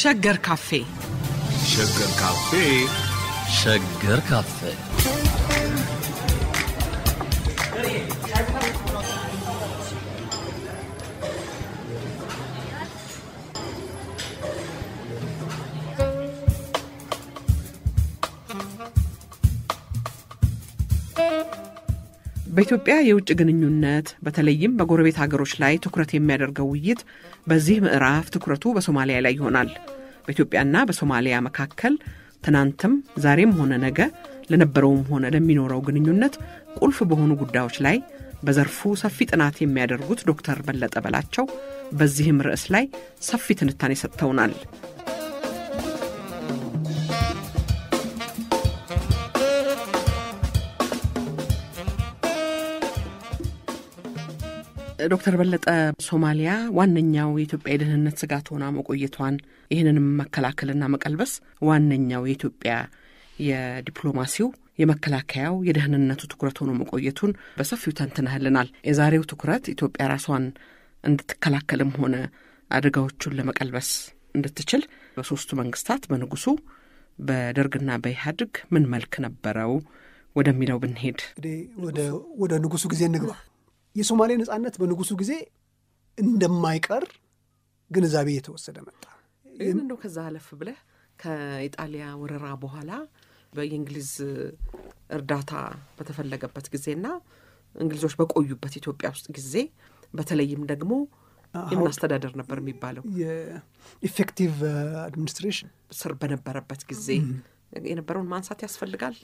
ሸገር ካፌ ሸገር ካፌ ሸገር ካፌ በኢትዮጵያ የውጭ ግንኙነት በተለይም በጎረቤት ሀገሮች ላይ ትኩረት የሚያደርገው ውይይት በዚህ ምዕራፍ ትኩረቱ በሶማሊያ ላይ ይሆናል። በኢትዮጵያና በሶማሊያ መካከል ትናንትም ዛሬም ሆነ ነገ ለነበረውም ሆነ ለሚኖረው ግንኙነት ቁልፍ በሆኑ ጉዳዮች ላይ በዘርፉ ሰፊ ጥናት የሚያደርጉት ዶክተር በለጠ በላቸው በዚህም ርዕስ ላይ ሰፊ ትንታኔ ሰጥተውናል። ዶክተር በለጠ ሶማሊያ ዋነኛው የኢትዮጵያ የደህንነት ስጋት ሆና መቆየቷን ይህንንም መከላከልና መቀልበስ ዋነኛው የኢትዮጵያ የዲፕሎማሲው የመከላከያው የደህንነቱ ትኩረት ሆኖ መቆየቱን በሰፊው ተንትነህልናል። የዛሬው ትኩረት ኢትዮጵያ ራሷን እንድትከላከልም ሆነ አደጋዎቹን ለመቀልበስ እንድትችል በሶስቱ መንግስታት በንጉሱ በደርግና በኢህአድግ ምን መልክ ነበረው ወደሚለው ብንሄድ ወደ ንጉሱ ጊዜ እንግባ። የሶማሌ ነጻነት በንጉሱ ጊዜ እንደማይቀር ግንዛቤ እየተወሰደ መጣ። ይህም እንደው ከዛ አለፍ ብለህ ከኢጣሊያ ወረራ በኋላ በእንግሊዝ እርዳታ በተፈለገበት ጊዜና እንግሊዞች በቆዩበት ኢትዮጵያ ውስጥ ጊዜ በተለይም ደግሞ የምናስተዳደር ነበር የሚባለው የኢፌክቲቭ አድሚኒስትሬሽን ስር በነበረበት ጊዜ የነበረውን ማንሳት ያስፈልጋል።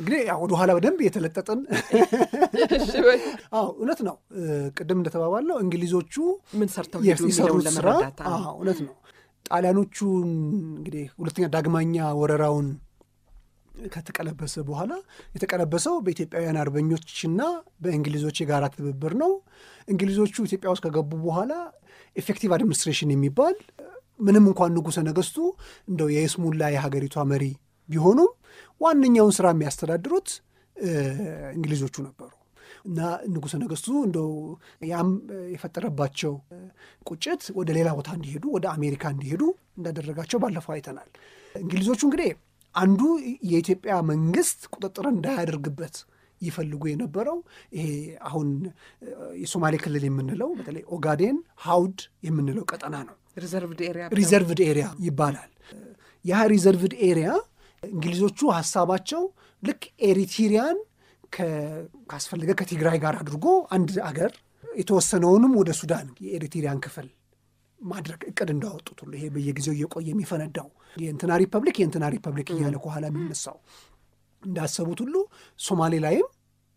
እንግዲህ ወደኋላ በደንብ የተለጠጥን እውነት ነው። ቅድም እንደተባባለው እንግሊዞቹ ምን ሰርተው የሰሩት ስራ እውነት ነው። ጣሊያኖቹን እንግዲህ ሁለተኛ ዳግማኛ ወረራውን ከተቀለበሰ በኋላ የተቀለበሰው በኢትዮጵያውያን አርበኞችና በእንግሊዞች የጋራ ትብብር ነው። እንግሊዞቹ ኢትዮጵያ ውስጥ ከገቡ በኋላ ኤፌክቲቭ አድሚኒስትሬሽን የሚባል ምንም እንኳን ንጉሰ ነገስቱ እንደው የስሙላ የሀገሪቷ መሪ ቢሆኑም ዋነኛውን ስራ የሚያስተዳድሩት እንግሊዞቹ ነበሩ እና ንጉሠ ነገሥቱ እንደው ያም የፈጠረባቸው ቁጭት ወደ ሌላ ቦታ እንዲሄዱ ወደ አሜሪካ እንዲሄዱ እንዳደረጋቸው ባለፈው አይተናል። እንግሊዞቹ እንግዲህ አንዱ የኢትዮጵያ መንግስት ቁጥጥር እንዳያደርግበት ይፈልጉ የነበረው ይሄ አሁን የሶማሌ ክልል የምንለው በተለይ ኦጋዴን ሀውድ የምንለው ቀጠና ነው። ሪዘርቭድ ኤሪያ ይባላል። ያ ሪዘርቭድ ኤሪያ እንግሊዞቹ ሀሳባቸው ልክ ኤሪትሪያን ካስፈለገ ከትግራይ ጋር አድርጎ አንድ አገር የተወሰነውንም ወደ ሱዳን የኤሪትሪያን ክፍል ማድረግ እቅድ እንዳወጡት ሁሉ ይሄ በየጊዜው እየቆየ የሚፈነዳው የእንትና ሪፐብሊክ የእንትና ሪፐብሊክ እያለ ከኋላ የሚነሳው እንዳሰቡት ሁሉ ሶማሌ ላይም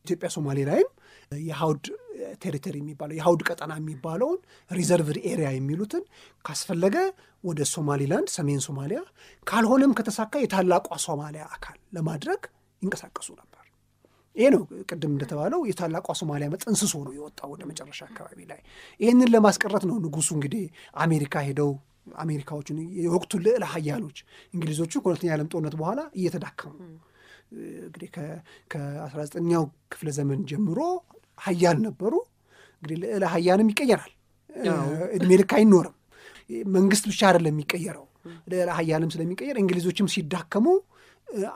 ኢትዮጵያ ሶማሌ ላይም የሀውድ ቴሪተሪ የሚባለው የሀውድ ቀጠና የሚባለውን ሪዘርቭድ ኤሪያ የሚሉትን ካስፈለገ ወደ ሶማሊላንድ ሰሜን ሶማሊያ ካልሆነም ከተሳካ የታላቋ ሶማሊያ አካል ለማድረግ ይንቀሳቀሱ ነበር። ይሄ ነው ቅድም እንደተባለው የታላቋ ሶማሊያ መጠንስሶ ነው የወጣው ወደ መጨረሻ አካባቢ ላይ። ይህንን ለማስቀረት ነው ንጉሱ እንግዲህ አሜሪካ ሄደው አሜሪካዎቹን የወቅቱ ልዕለ ሀያሎች እንግሊዞቹ ከሁለተኛ ዓለም ጦርነት በኋላ እየተዳከሙ እንግዲህ ከ19ኛው ክፍለ ዘመን ጀምሮ ሀያን ነበሩ። እንግዲህ ልዕለ ሀያንም ይቀየራል። እድሜ ልክ አይኖርም። መንግስት ብቻ አይደለም የሚቀየረው፣ ልዕለ ሀያንም ስለሚቀየር እንግሊዞችም ሲዳከሙ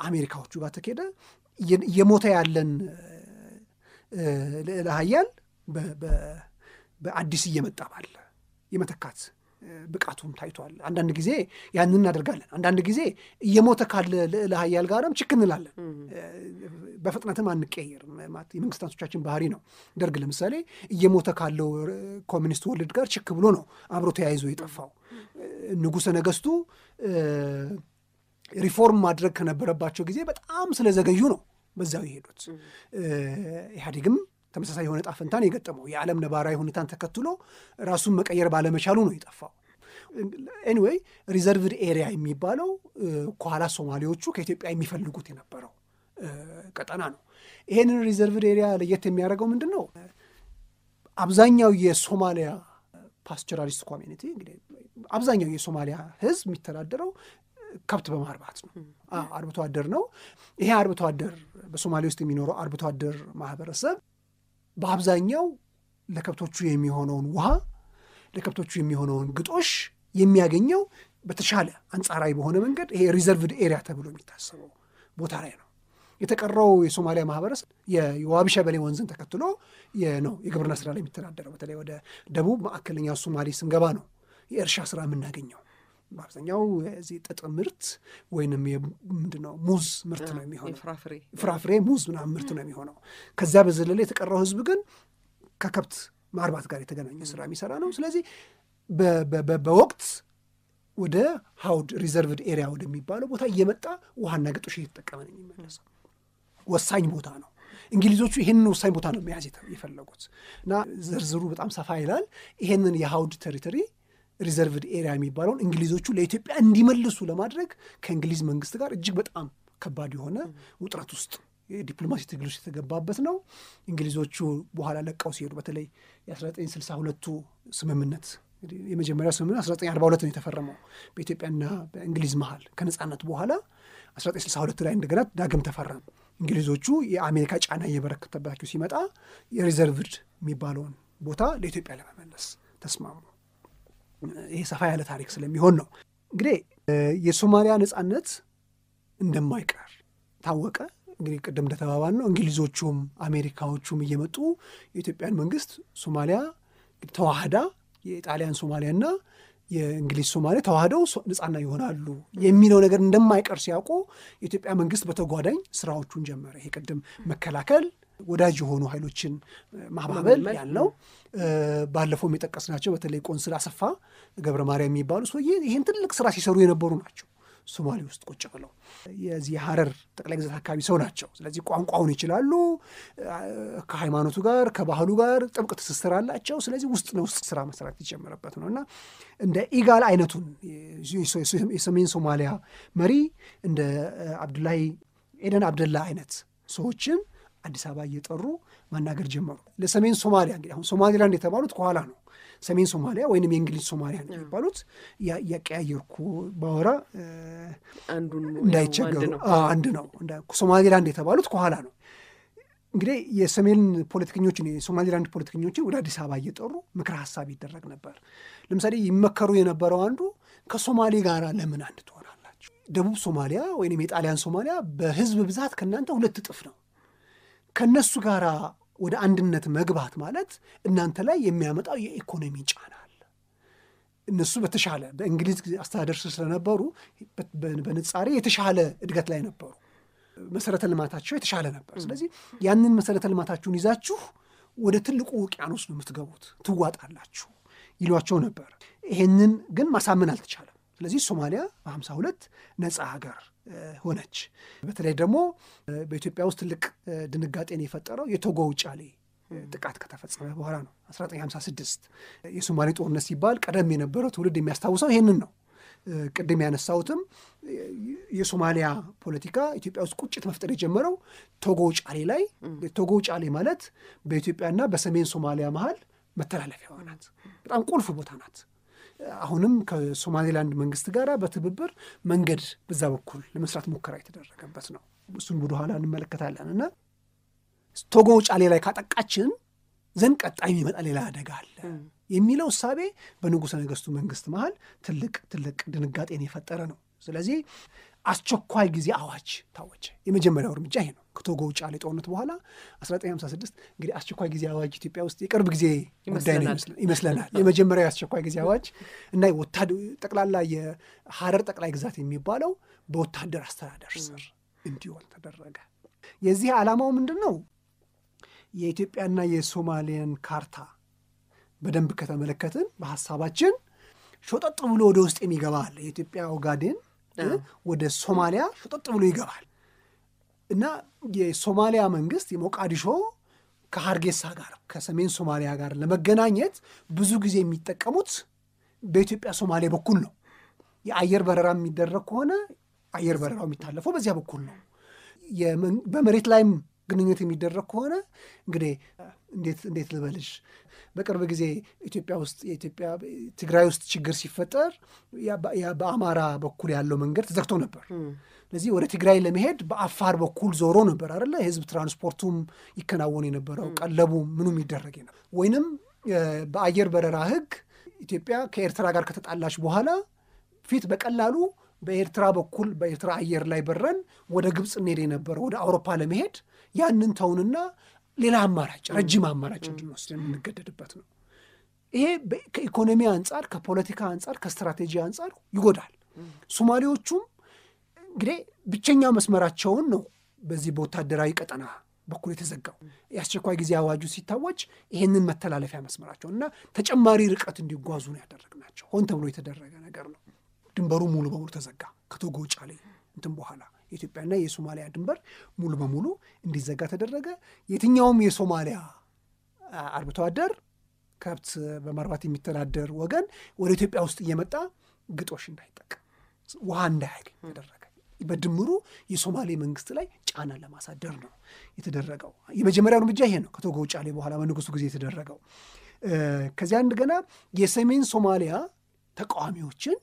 አሜሪካዎቹ ጋር ተኬደ እየሞተ ያለን ልዕለ ሀያል በአዲስ እየመጣ ባለ የመተካት ብቃቱም ታይቷል። አንዳንድ ጊዜ ያንን እናደርጋለን። አንዳንድ ጊዜ እየሞተ ካለ ልዕለ ሀያል ጋርም ችክ እንላለን። በፍጥነትም አንቀየርም። የመንግስት አንሶቻችን ባህሪ ነው። ደርግ ለምሳሌ እየሞተ ካለው ኮሚኒስት ወልድ ጋር ችክ ብሎ ነው አብሮ ተያይዞ የጠፋው። ንጉሰ ነገስቱ ሪፎርም ማድረግ ከነበረባቸው ጊዜ በጣም ስለዘገዩ ነው በዛው የሄዱት። ኢህአዴግም ተመሳሳይ የሆነ ጣፈንታን የገጠመው የዓለም ነባራዊ ሁኔታን ተከትሎ ራሱን መቀየር ባለመቻሉ ነው የጠፋው። ኤኒዌይ ሪዘርቭድ ኤሪያ የሚባለው ከኋላ ሶማሌዎቹ ከኢትዮጵያ የሚፈልጉት የነበረው ቀጠና ነው። ይሄንን ሪዘርቭድ ኤሪያ ለየት የሚያደርገው ምንድን ነው? አብዛኛው የሶማሊያ ፓስቸራሊስት ኮሚኒቲ እንግዲህ አብዛኛው የሶማሊያ ሕዝብ የሚተዳደረው ከብት በማርባት ነው። አርብቶ አደር ነው። ይሄ አርብቶ አደር በሶማሌ ውስጥ የሚኖረው አርብቶ አደር ማህበረሰብ በአብዛኛው ለከብቶቹ የሚሆነውን ውሃ ለከብቶቹ የሚሆነውን ግጦሽ የሚያገኘው በተሻለ አንጻራዊ በሆነ መንገድ ይሄ ሪዘርቭድ ኤሪያ ተብሎ የሚታሰበው ቦታ ላይ ነው። የተቀረው የሶማሊያ ማህበረሰብ የዋቢሸበሌ ወንዝን ተከትሎ ነው የግብርና ስራ ላይ የሚተዳደረው። በተለይ ወደ ደቡብ ማዕከለኛ ሶማሌ ስንገባ ነው የእርሻ ስራ የምናገኘው። በአብዛኛው እዚህ ጥጥ ምርት ወይንም ምንድነው ሙዝ ምርት ነው የሚሆነው፣ ፍራፍሬ ሙዝ ምናምን ምርት ነው የሚሆነው። ከዚያ በዘለለ የተቀረው ህዝብ ግን ከከብት ማርባት ጋር የተገናኘ ስራ የሚሰራ ነው። ስለዚህ በወቅት ወደ ሀውድ ሪዘርቭድ ኤሪያ ወደሚባለው ቦታ እየመጣ ውሃና ግጦሽ እየተጠቀመ ነው የሚመለሰው። ወሳኝ ቦታ ነው። እንግሊዞቹ ይህንን ወሳኝ ቦታ ነው መያዝ የፈለጉት እና ዝርዝሩ በጣም ሰፋ ይላል። ይሄንን የሀውድ ቴሪቶሪ ሪዘርቭድ ኤሪያ የሚባለውን እንግሊዞቹ ለኢትዮጵያ እንዲመልሱ ለማድረግ ከእንግሊዝ መንግስት ጋር እጅግ በጣም ከባድ የሆነ ውጥረት ውስጥ የዲፕሎማሲ ትግሎች የተገባበት ነው። እንግሊዞቹ በኋላ ለቀው ሲሄዱ በተለይ የ1962ቱ ስምምነት የመጀመሪያው ስምምነት 1942 ነው የተፈረመው በኢትዮጵያና በእንግሊዝ መሀል ከነጻነት በኋላ 1962 ላይ እንደገና ዳግም ተፈረመ። እንግሊዞቹ የአሜሪካ ጫና እየበረከተባቸው ሲመጣ የሪዘርቭድ የሚባለውን ቦታ ለኢትዮጵያ ለመመለስ ተስማሙ። ይሄ ሰፋ ያለ ታሪክ ስለሚሆን ነው። እንግዲህ የሶማሊያ ነጻነት እንደማይቀር ታወቀ። እንግዲህ ቅድም እንደተባባል ነው እንግሊዞቹም አሜሪካዎቹም እየመጡ የኢትዮጵያን መንግስት ሶማሊያ ተዋህዳ የጣሊያን ና የእንግሊዝ ሶማሌ ተዋህደው ነጻና ይሆናሉ የሚለው ነገር እንደማይቀር ሲያውቁ የኢትዮጵያ መንግስት በተጓዳኝ ስራዎቹን ጀመረ። ይሄ ቅድም መከላከል ወዳጅ የሆኑ ኃይሎችን ማባበል ባለፈው የሚጠቀስ ናቸው በተለይ ቆንስል አሰፋ ገብረ ማርያም የሚባሉ ሰውዬ ይህን ትልቅ ስራ ሲሰሩ የነበሩ ናቸው። ሶማሌ ውስጥ ቁጭ ብለው የዚህ የሀረር ጠቅላይ ግዛት አካባቢ ሰው ናቸው። ስለዚህ ቋንቋውን ይችላሉ። ከሃይማኖቱ ጋር ከባህሉ ጋር ጥብቅ ትስስር አላቸው። ስለዚህ ውስጥ ለውስጥ ስራ መሰራት የጀመረበት ነው እና እንደ ኢጋል አይነቱን የሰሜን ሶማሊያ መሪ እንደ አብዱላይ ኤደን አብደላ አይነት ሰዎችን አዲስ አበባ እየጠሩ መናገር ጀመሩ። ለሰሜን ሶማሊያ እንግዲህ አሁን ሶማሊላንድ የተባሉት ከኋላ ነው። ሰሜን ሶማሊያ ወይንም የእንግሊዝ ሶማሊያ ነው የሚባሉት። ያቀያየርኩ ባወራ እንዳይቸገሩ አንድ ነው። ሶማሊላንድ የተባሉት ከኋላ ነው። እንግዲህ የሰሜን ፖለቲከኞችን የሶማሊላንድ ፖለቲከኞችን ወደ አዲስ አበባ እየጠሩ ምክር ሀሳብ ይደረግ ነበር። ለምሳሌ ይመከሩ የነበረው አንዱ ከሶማሌ ጋር ለምን አንድ ትሆናላችሁ? ደቡብ ሶማሊያ ወይም የጣሊያን ሶማሊያ በህዝብ ብዛት ከእናንተ ሁለት እጥፍ ነው ከእነሱ ጋር ወደ አንድነት መግባት ማለት እናንተ ላይ የሚያመጣው የኢኮኖሚ ጫና አለ። እነሱ በተሻለ በእንግሊዝ አስተዳደር ስር ስለነበሩ በንጻሬ የተሻለ እድገት ላይ ነበሩ። መሰረተ ልማታቸው የተሻለ ነበር። ስለዚህ ያንን መሰረተ ልማታችሁን ይዛችሁ ወደ ትልቁ ውቅያኖስ ነው የምትገቡት፣ ትዋጣላችሁ ይሏቸው ነበር። ይሄንን ግን ማሳመን አልተቻለም። ስለዚህ ሶማሊያ በሀምሳ ሁለት ነጻ ሀገር ሆነች። በተለይ ደግሞ በኢትዮጵያ ውስጥ ትልቅ ድንጋጤን የፈጠረው የቶጎ ውጫሌ ጥቃት ከተፈጸመ በኋላ ነው። 1956 የሶማሌ ጦርነት ሲባል ቀደም የነበረው ትውልድ የሚያስታውሰው ይህንን ነው። ቅድም ያነሳሁትም የሶማሊያ ፖለቲካ ኢትዮጵያ ውስጥ ቁጭት መፍጠር የጀመረው ቶጎ ውጫሌ ላይ ቶጎ ውጫሌ ማለት በኢትዮጵያና በሰሜን ሶማሊያ መሀል መተላለፊያ ናት። በጣም ቁልፍ ቦታ ናት። አሁንም ከሶማሌላንድ መንግስት ጋር በትብብር መንገድ በዛ በኩል ለመስራት ሙከራ የተደረገበት ነው። እሱን ወደ ኋላ እንመለከታለን እና ቶጎ ጫሌ ላይ ካጠቃችን ዘንድ ቀጣይ የሚመጣ ሌላ አደጋ አለ የሚለው እሳቤ በንጉሠ ነገሥቱ መንግስት መሀል ትልቅ ትልቅ ድንጋጤን የፈጠረ ነው። ስለዚህ አስቸኳይ ጊዜ አዋጅ ታወጀ። የመጀመሪያው እርምጃ ይሄ ነው። ከቶጎ ውጫሌ ጦርነት በኋላ 1956 እንግዲህ አስቸኳይ ጊዜ አዋጅ ኢትዮጵያ ውስጥ የቅርብ ጊዜ ጉዳይ ነው ይመስለናል። የመጀመሪያው የአስቸኳይ ጊዜ አዋጅ እና ጠቅላላ የሀረር ጠቅላይ ግዛት የሚባለው በወታደር አስተዳደር ስር እንዲሆን ተደረገ። የዚህ ዓላማው ምንድን ነው? የኢትዮጵያና የሶማሊያን ካርታ በደንብ ከተመለከትን በሀሳባችን ሾጠጥ ብሎ ወደ ውስጥ የሚገባ የኢትዮጵያ ኦጋዴን ወደ ሶማሊያ ሾጠጥ ብሎ ይገባል እና የሶማሊያ መንግስት የሞቃዲሾ ከሀርጌሳ ጋር ከሰሜን ሶማሊያ ጋር ለመገናኘት ብዙ ጊዜ የሚጠቀሙት በኢትዮጵያ ሶማሊያ በኩል ነው። የአየር በረራ የሚደረግ ከሆነ አየር በረራው የሚታለፈው በዚያ በኩል ነው። በመሬት ላይም ግንኙነት የሚደረግ ከሆነ እንግዲህ እንዴት ልበልሽ በቅርብ ጊዜ ኢትዮጵያ ውስጥ የኢትዮጵያ ትግራይ ውስጥ ችግር ሲፈጠር በአማራ በኩል ያለው መንገድ ተዘግቶ ነበር። ስለዚህ ወደ ትግራይ ለመሄድ በአፋር በኩል ዞሮ ነበር አይደለ? የህዝብ ትራንስፖርቱም ይከናወን የነበረው ቀለቡ ምኑም ይደረግ ነው። ወይንም በአየር በረራ ህግ ኢትዮጵያ ከኤርትራ ጋር ከተጣላች በኋላ ፊት በቀላሉ በኤርትራ በኩል በኤርትራ አየር ላይ በረን ወደ ግብፅ እንሄድ የነበረው ወደ አውሮፓ ለመሄድ ያንን ተውንና ሌላ አማራጭ ረጅም አማራጭ እንድንወስድ የምንገደድበት ነው። ይሄ ከኢኮኖሚ አንጻር፣ ከፖለቲካ አንጻር፣ ከስትራቴጂ አንጻር ይጎዳል። ሶማሌዎቹም እንግዲህ ብቸኛ መስመራቸውን ነው በዚህ በወታደራዊ ቀጠና በኩል የተዘጋው የአስቸኳይ ጊዜ አዋጁ ሲታወጅ ይሄንን መተላለፊያ መስመራቸው እና ተጨማሪ ርቀት እንዲጓዙ ነው ያደረግናቸው። ሆን ተብሎ የተደረገ ነገር ነው። ድንበሩ ሙሉ በሙሉ ተዘጋ ከቶጎ ጫሌ እንትን በኋላ የኢትዮጵያና የሶማሊያ ድንበር ሙሉ በሙሉ እንዲዘጋ ተደረገ። የትኛውም የሶማሊያ አርብቶ አደር ከብት በማርባት የሚተዳደር ወገን ወደ ኢትዮጵያ ውስጥ እየመጣ ግጦሽ እንዳይጠቀም ውሃ እንዳያገኝ ተደረገ። በድምሩ የሶማሌ መንግስት ላይ ጫና ለማሳደር ነው የተደረገው። የመጀመሪያው እርምጃ ይሄ ነው፣ ከቶጎ ጫሌ በኋላ በንጉሱ ጊዜ የተደረገው። ከዚያ እንደገና የሰሜን ሶማሊያ ተቃዋሚዎችን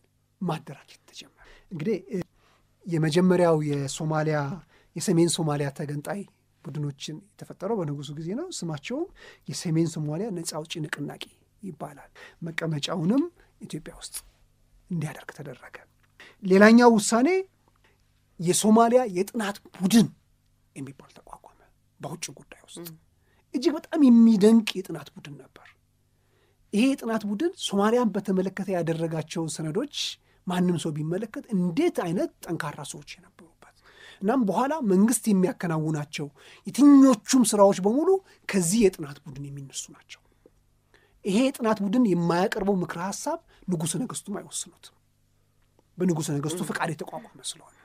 ማደራጀት ተጀመረ። እንግዲህ የመጀመሪያው የሶማሊያ የሰሜን ሶማሊያ ተገንጣይ ቡድኖችን የተፈጠረው በንጉሱ ጊዜ ነው። ስማቸውም የሰሜን ሶማሊያ ነጻ አውጪ ንቅናቄ ይባላል። መቀመጫውንም ኢትዮጵያ ውስጥ እንዲያደርግ ተደረገ። ሌላኛው ውሳኔ የሶማሊያ የጥናት ቡድን የሚባል ተቋቋመ። በውጭ ጉዳይ ውስጥ እጅግ በጣም የሚደንቅ የጥናት ቡድን ነበር። ይሄ የጥናት ቡድን ሶማሊያን በተመለከተ ያደረጋቸውን ሰነዶች ማንም ሰው ቢመለከት እንዴት አይነት ጠንካራ ሰዎች የነበሩበት እናም በኋላ መንግስት የሚያከናውናቸው የትኞቹም ስራዎች በሙሉ ከዚህ የጥናት ቡድን የሚነሱ ናቸው። ይሄ የጥናት ቡድን የማያቀርበው ምክረ ሀሳብ ንጉሥ ነገስቱም አይወስኑትም። በንጉሥ ነገስቱ ፈቃድ የተቋቋመ ስለሆነ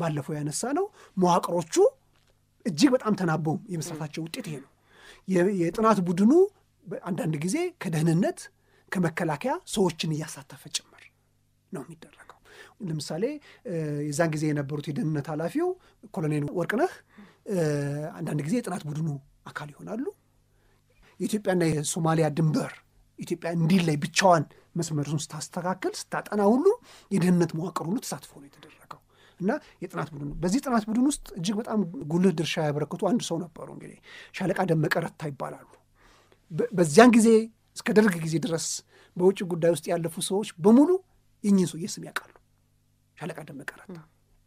ባለፈው ያነሳ ነው። መዋቅሮቹ እጅግ በጣም ተናበውም የመስራታቸው ውጤት ይሄ ነው። የጥናት ቡድኑ አንዳንድ ጊዜ ከደህንነት ከመከላከያ ሰዎችን እያሳተፈ ጭምር ነው የሚደረገው። ለምሳሌ የዛን ጊዜ የነበሩት የደህንነት ኃላፊው ኮሎኔል ወርቅነህ አንዳንድ ጊዜ የጥናት ቡድኑ አካል ይሆናሉ። የኢትዮጵያና የሶማሊያ ድንበር ኢትዮጵያ እንዲል ላይ ብቻዋን መስመሩን ስታስተካከል ስታጠና ሁሉ የደህንነት መዋቅር ሁሉ ተሳትፎ ነው የተደረገው እና የጥናት ቡድን በዚህ ጥናት ቡድን ውስጥ እጅግ በጣም ጉልህ ድርሻ ያበረከቱ አንድ ሰው ነበሩ። እንግዲህ ሻለቃ ደመቀ ረታ ይባላሉ። በዚያን ጊዜ እስከ ደርግ ጊዜ ድረስ በውጭ ጉዳይ ውስጥ ያለፉ ሰዎች በሙሉ የኝን ሰውዬ ስም ያውቃሉ። ሻለቃ ደመቀ ረታ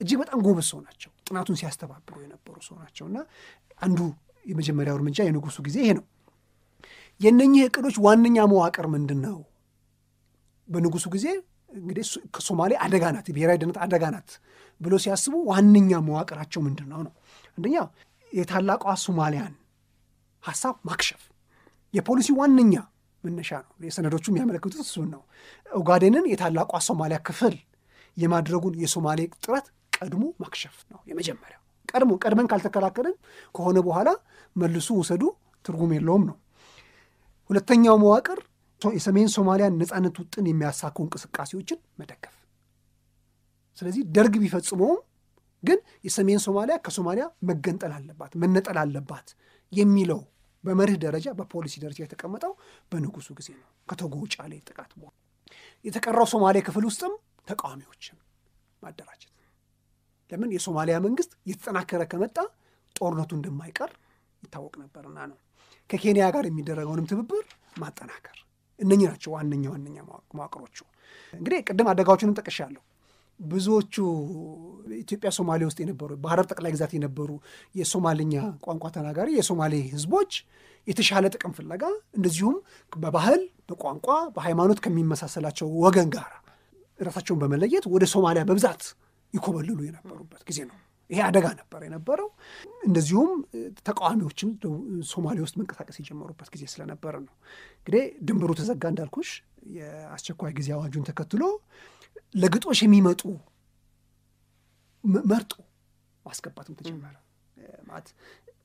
እጅግ በጣም ጎበዝ ሰው ናቸው። ጥናቱን ሲያስተባብሩ የነበሩ ሰው ናቸው እና አንዱ የመጀመሪያው እርምጃ የንጉሱ ጊዜ ይሄ ነው። የእነኚህ እቅዶች ዋነኛ መዋቅር ምንድን ነው? በንጉሱ ጊዜ እንግዲህ ሶማሌ አደጋ ናት፣ የብሔራዊ ደህንነት አደጋ ናት ብሎ ሲያስቡ ዋነኛ መዋቅራቸው ምንድን ነው ነው? አንደኛ የታላቋ ሶማሊያን ሀሳብ ማክሸፍ የፖሊሲ ዋነኛ መነሻ ነው። የሰነዶቹ የሚያመለክቱት እሱን ነው። ኦጋዴንን የታላቋ ሶማሊያ ክፍል የማድረጉን የሶማሌ ጥረት ቀድሞ ማክሸፍ ነው የመጀመሪያው። ቀድሞ ቀድመን ካልተከላከልን ከሆነ በኋላ መልሱ ውሰዱ ትርጉም የለውም ነው። ሁለተኛው መዋቅር የሰሜን ሶማሊያን ነፃነት ውጥን የሚያሳኩ እንቅስቃሴዎችን መደገፍ። ስለዚህ ደርግ ቢፈጽመውም ግን የሰሜን ሶማሊያ ከሶማሊያ መገንጠል አለባት መነጠል አለባት የሚለው በመርህ ደረጃ በፖሊሲ ደረጃ የተቀመጠው በንጉሱ ጊዜ ነው። ከተጎጫሌ ጥቃት በኋላ የተቀረው ሶማሌ ክፍል ውስጥም ተቃዋሚዎችን ማደራጀት ለምን የሶማሊያ መንግስት እየተጠናከረ ከመጣ ጦርነቱ እንደማይቀር ይታወቅ ነበርና ነው። ከኬንያ ጋር የሚደረገውንም ትብብር ማጠናከር እነኚህ ናቸው ዋነኛ ዋነኛ መዋቅሮቹ። እንግዲህ ቅድም አደጋዎቹንም ጠቅሻለሁ። ብዙዎቹ ኢትዮጵያ ሶማሌ ውስጥ የነበሩ በሀረር ጠቅላይ ግዛት የነበሩ የሶማልኛ ቋንቋ ተናጋሪ የሶማሌ ህዝቦች የተሻለ ጥቅም ፍለጋ እንደዚሁም በባህል በቋንቋ በሃይማኖት ከሚመሳሰላቸው ወገን ጋር ራሳቸውን በመለየት ወደ ሶማሊያ በብዛት ይኮበልሉ የነበሩበት ጊዜ ነው። ይሄ አደጋ ነበር የነበረው። እንደዚሁም ተቃዋሚዎችም ሶማሌ ውስጥ መንቀሳቀስ የጀመሩበት ጊዜ ስለነበረ ነው። እንግዲህ ድንበሩ ተዘጋ እንዳልኩሽ የአስቸኳይ ጊዜ አዋጁን ተከትሎ ለግጦሽ የሚመጡ መርጦ ማስገባትም ተጀመረ። ማለት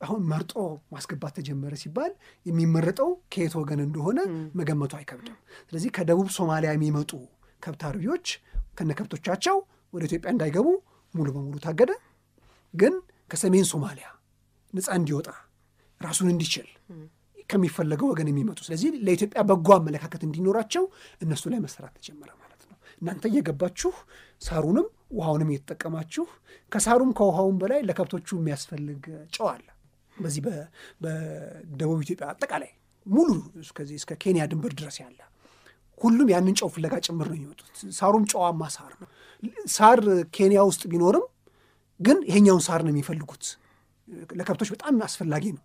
አሁን መርጦ ማስገባት ተጀመረ ሲባል የሚመረጠው ከየት ወገን እንደሆነ መገመቱ አይከብድም። ስለዚህ ከደቡብ ሶማሊያ የሚመጡ ከብት አርቢዎች ከነ ከብቶቻቸው ወደ ኢትዮጵያ እንዳይገቡ ሙሉ በሙሉ ታገደ። ግን ከሰሜን ሶማሊያ ነፃ እንዲወጣ ራሱን እንዲችል ከሚፈለገው ወገን የሚመጡ ስለዚህ ለኢትዮጵያ በጎ አመለካከት እንዲኖራቸው እነሱ ላይ መሰራት ተጀመረ ማለት እናንተ እየገባችሁ ሳሩንም ውሃውንም እየተጠቀማችሁ ከሳሩም ከውሃውም በላይ ለከብቶቹ የሚያስፈልግ ጨው አለ። በዚህ በደቡብ ኢትዮጵያ አጠቃላይ ሙሉ እስከዚህ እስከ ኬንያ ድንበር ድረስ ያለ ሁሉም ያንን ጨው ፍለጋ ጭምር ነው የሚወጡት። ሳሩም ጨዋማ ሳር ነው። ሳር ኬንያ ውስጥ ቢኖርም ግን ይሄኛውን ሳር ነው የሚፈልጉት። ለከብቶች በጣም አስፈላጊ ነው።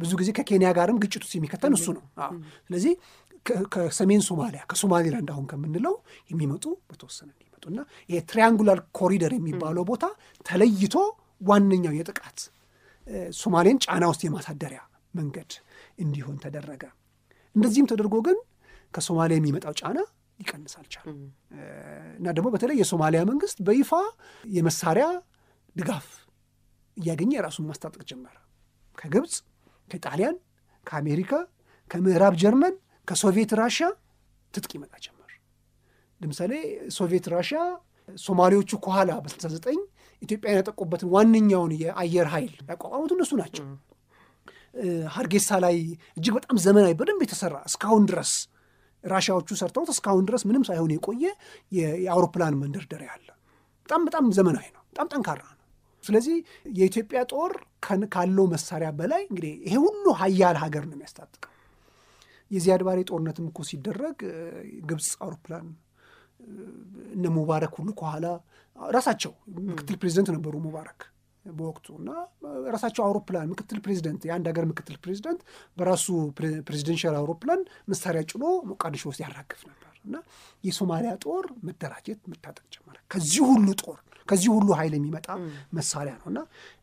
ብዙ ጊዜ ከኬንያ ጋርም ግጭት የሚከተን እሱ ነው። ስለዚህ ከሰሜን ሶማሊያ ከሶማሌላንድ አሁን ከምንለው የሚመጡ በተወሰነ እንዲመጡ እና ይሄ ትሪያንጉላር ኮሪደር የሚባለው ቦታ ተለይቶ ዋነኛው የጥቃት ሶማሌን ጫና ውስጥ የማሳደሪያ መንገድ እንዲሆን ተደረገ። እንደዚህም ተደርጎ ግን ከሶማሊያ የሚመጣው ጫና ሊቀንስ አልቻለም እና ደግሞ በተለይ የሶማሊያ መንግስት በይፋ የመሳሪያ ድጋፍ እያገኘ የራሱን ማስታጠቅ ጀመረ። ከግብፅ፣ ከጣሊያን፣ ከአሜሪካ፣ ከምዕራብ ጀርመን ከሶቪየት ራሽያ ትጥቅ ይመጣ ጀመር። ለምሳሌ ሶቪየት ራሽያ ሶማሌዎቹ ከኋላ በ69 ኢትዮጵያን ያጠቁበትን ዋነኛውን የአየር ኃይል ያቋቋሙት እነሱ ናቸው። ሀርጌሳ ላይ እጅግ በጣም ዘመናዊ በደንብ የተሰራ እስካሁን ድረስ ራሻዎቹ ሰርተውት እስካሁን ድረስ ምንም ሳይሆን የቆየ የአውሮፕላን መንደርደሪያ አለ። በጣም በጣም ዘመናዊ ነው። በጣም ጠንካራ ነው። ስለዚህ የኢትዮጵያ ጦር ካለው መሳሪያ በላይ እንግዲህ ይሄ ሁሉ ሀያል ሀገር ነው የሚያስታጥቀው። የዚያድ ባሬ ጦርነትም እኮ ሲደረግ ግብፅ አውሮፕላን እነ ሙባረክ ሁሉ ከኋላ ራሳቸው ምክትል ፕሬዚደንት ነበሩ ሙባረክ በወቅቱ እና ራሳቸው አውሮፕላን ምክትል ፕሬዚደንት የአንድ ሀገር ምክትል ፕሬዚደንት በራሱ ፕሬዚደንሻል አውሮፕላን መሳሪያ ጭኖ ሞቃዲሾ ውስጥ ያራግፍ ነበር እና የሶማሊያ ጦር መደራጀት መታጠቅ ጀመረ። ከዚህ ሁሉ ጦር ከዚህ ሁሉ ኃይል የሚመጣ መሳሪያ ነው እና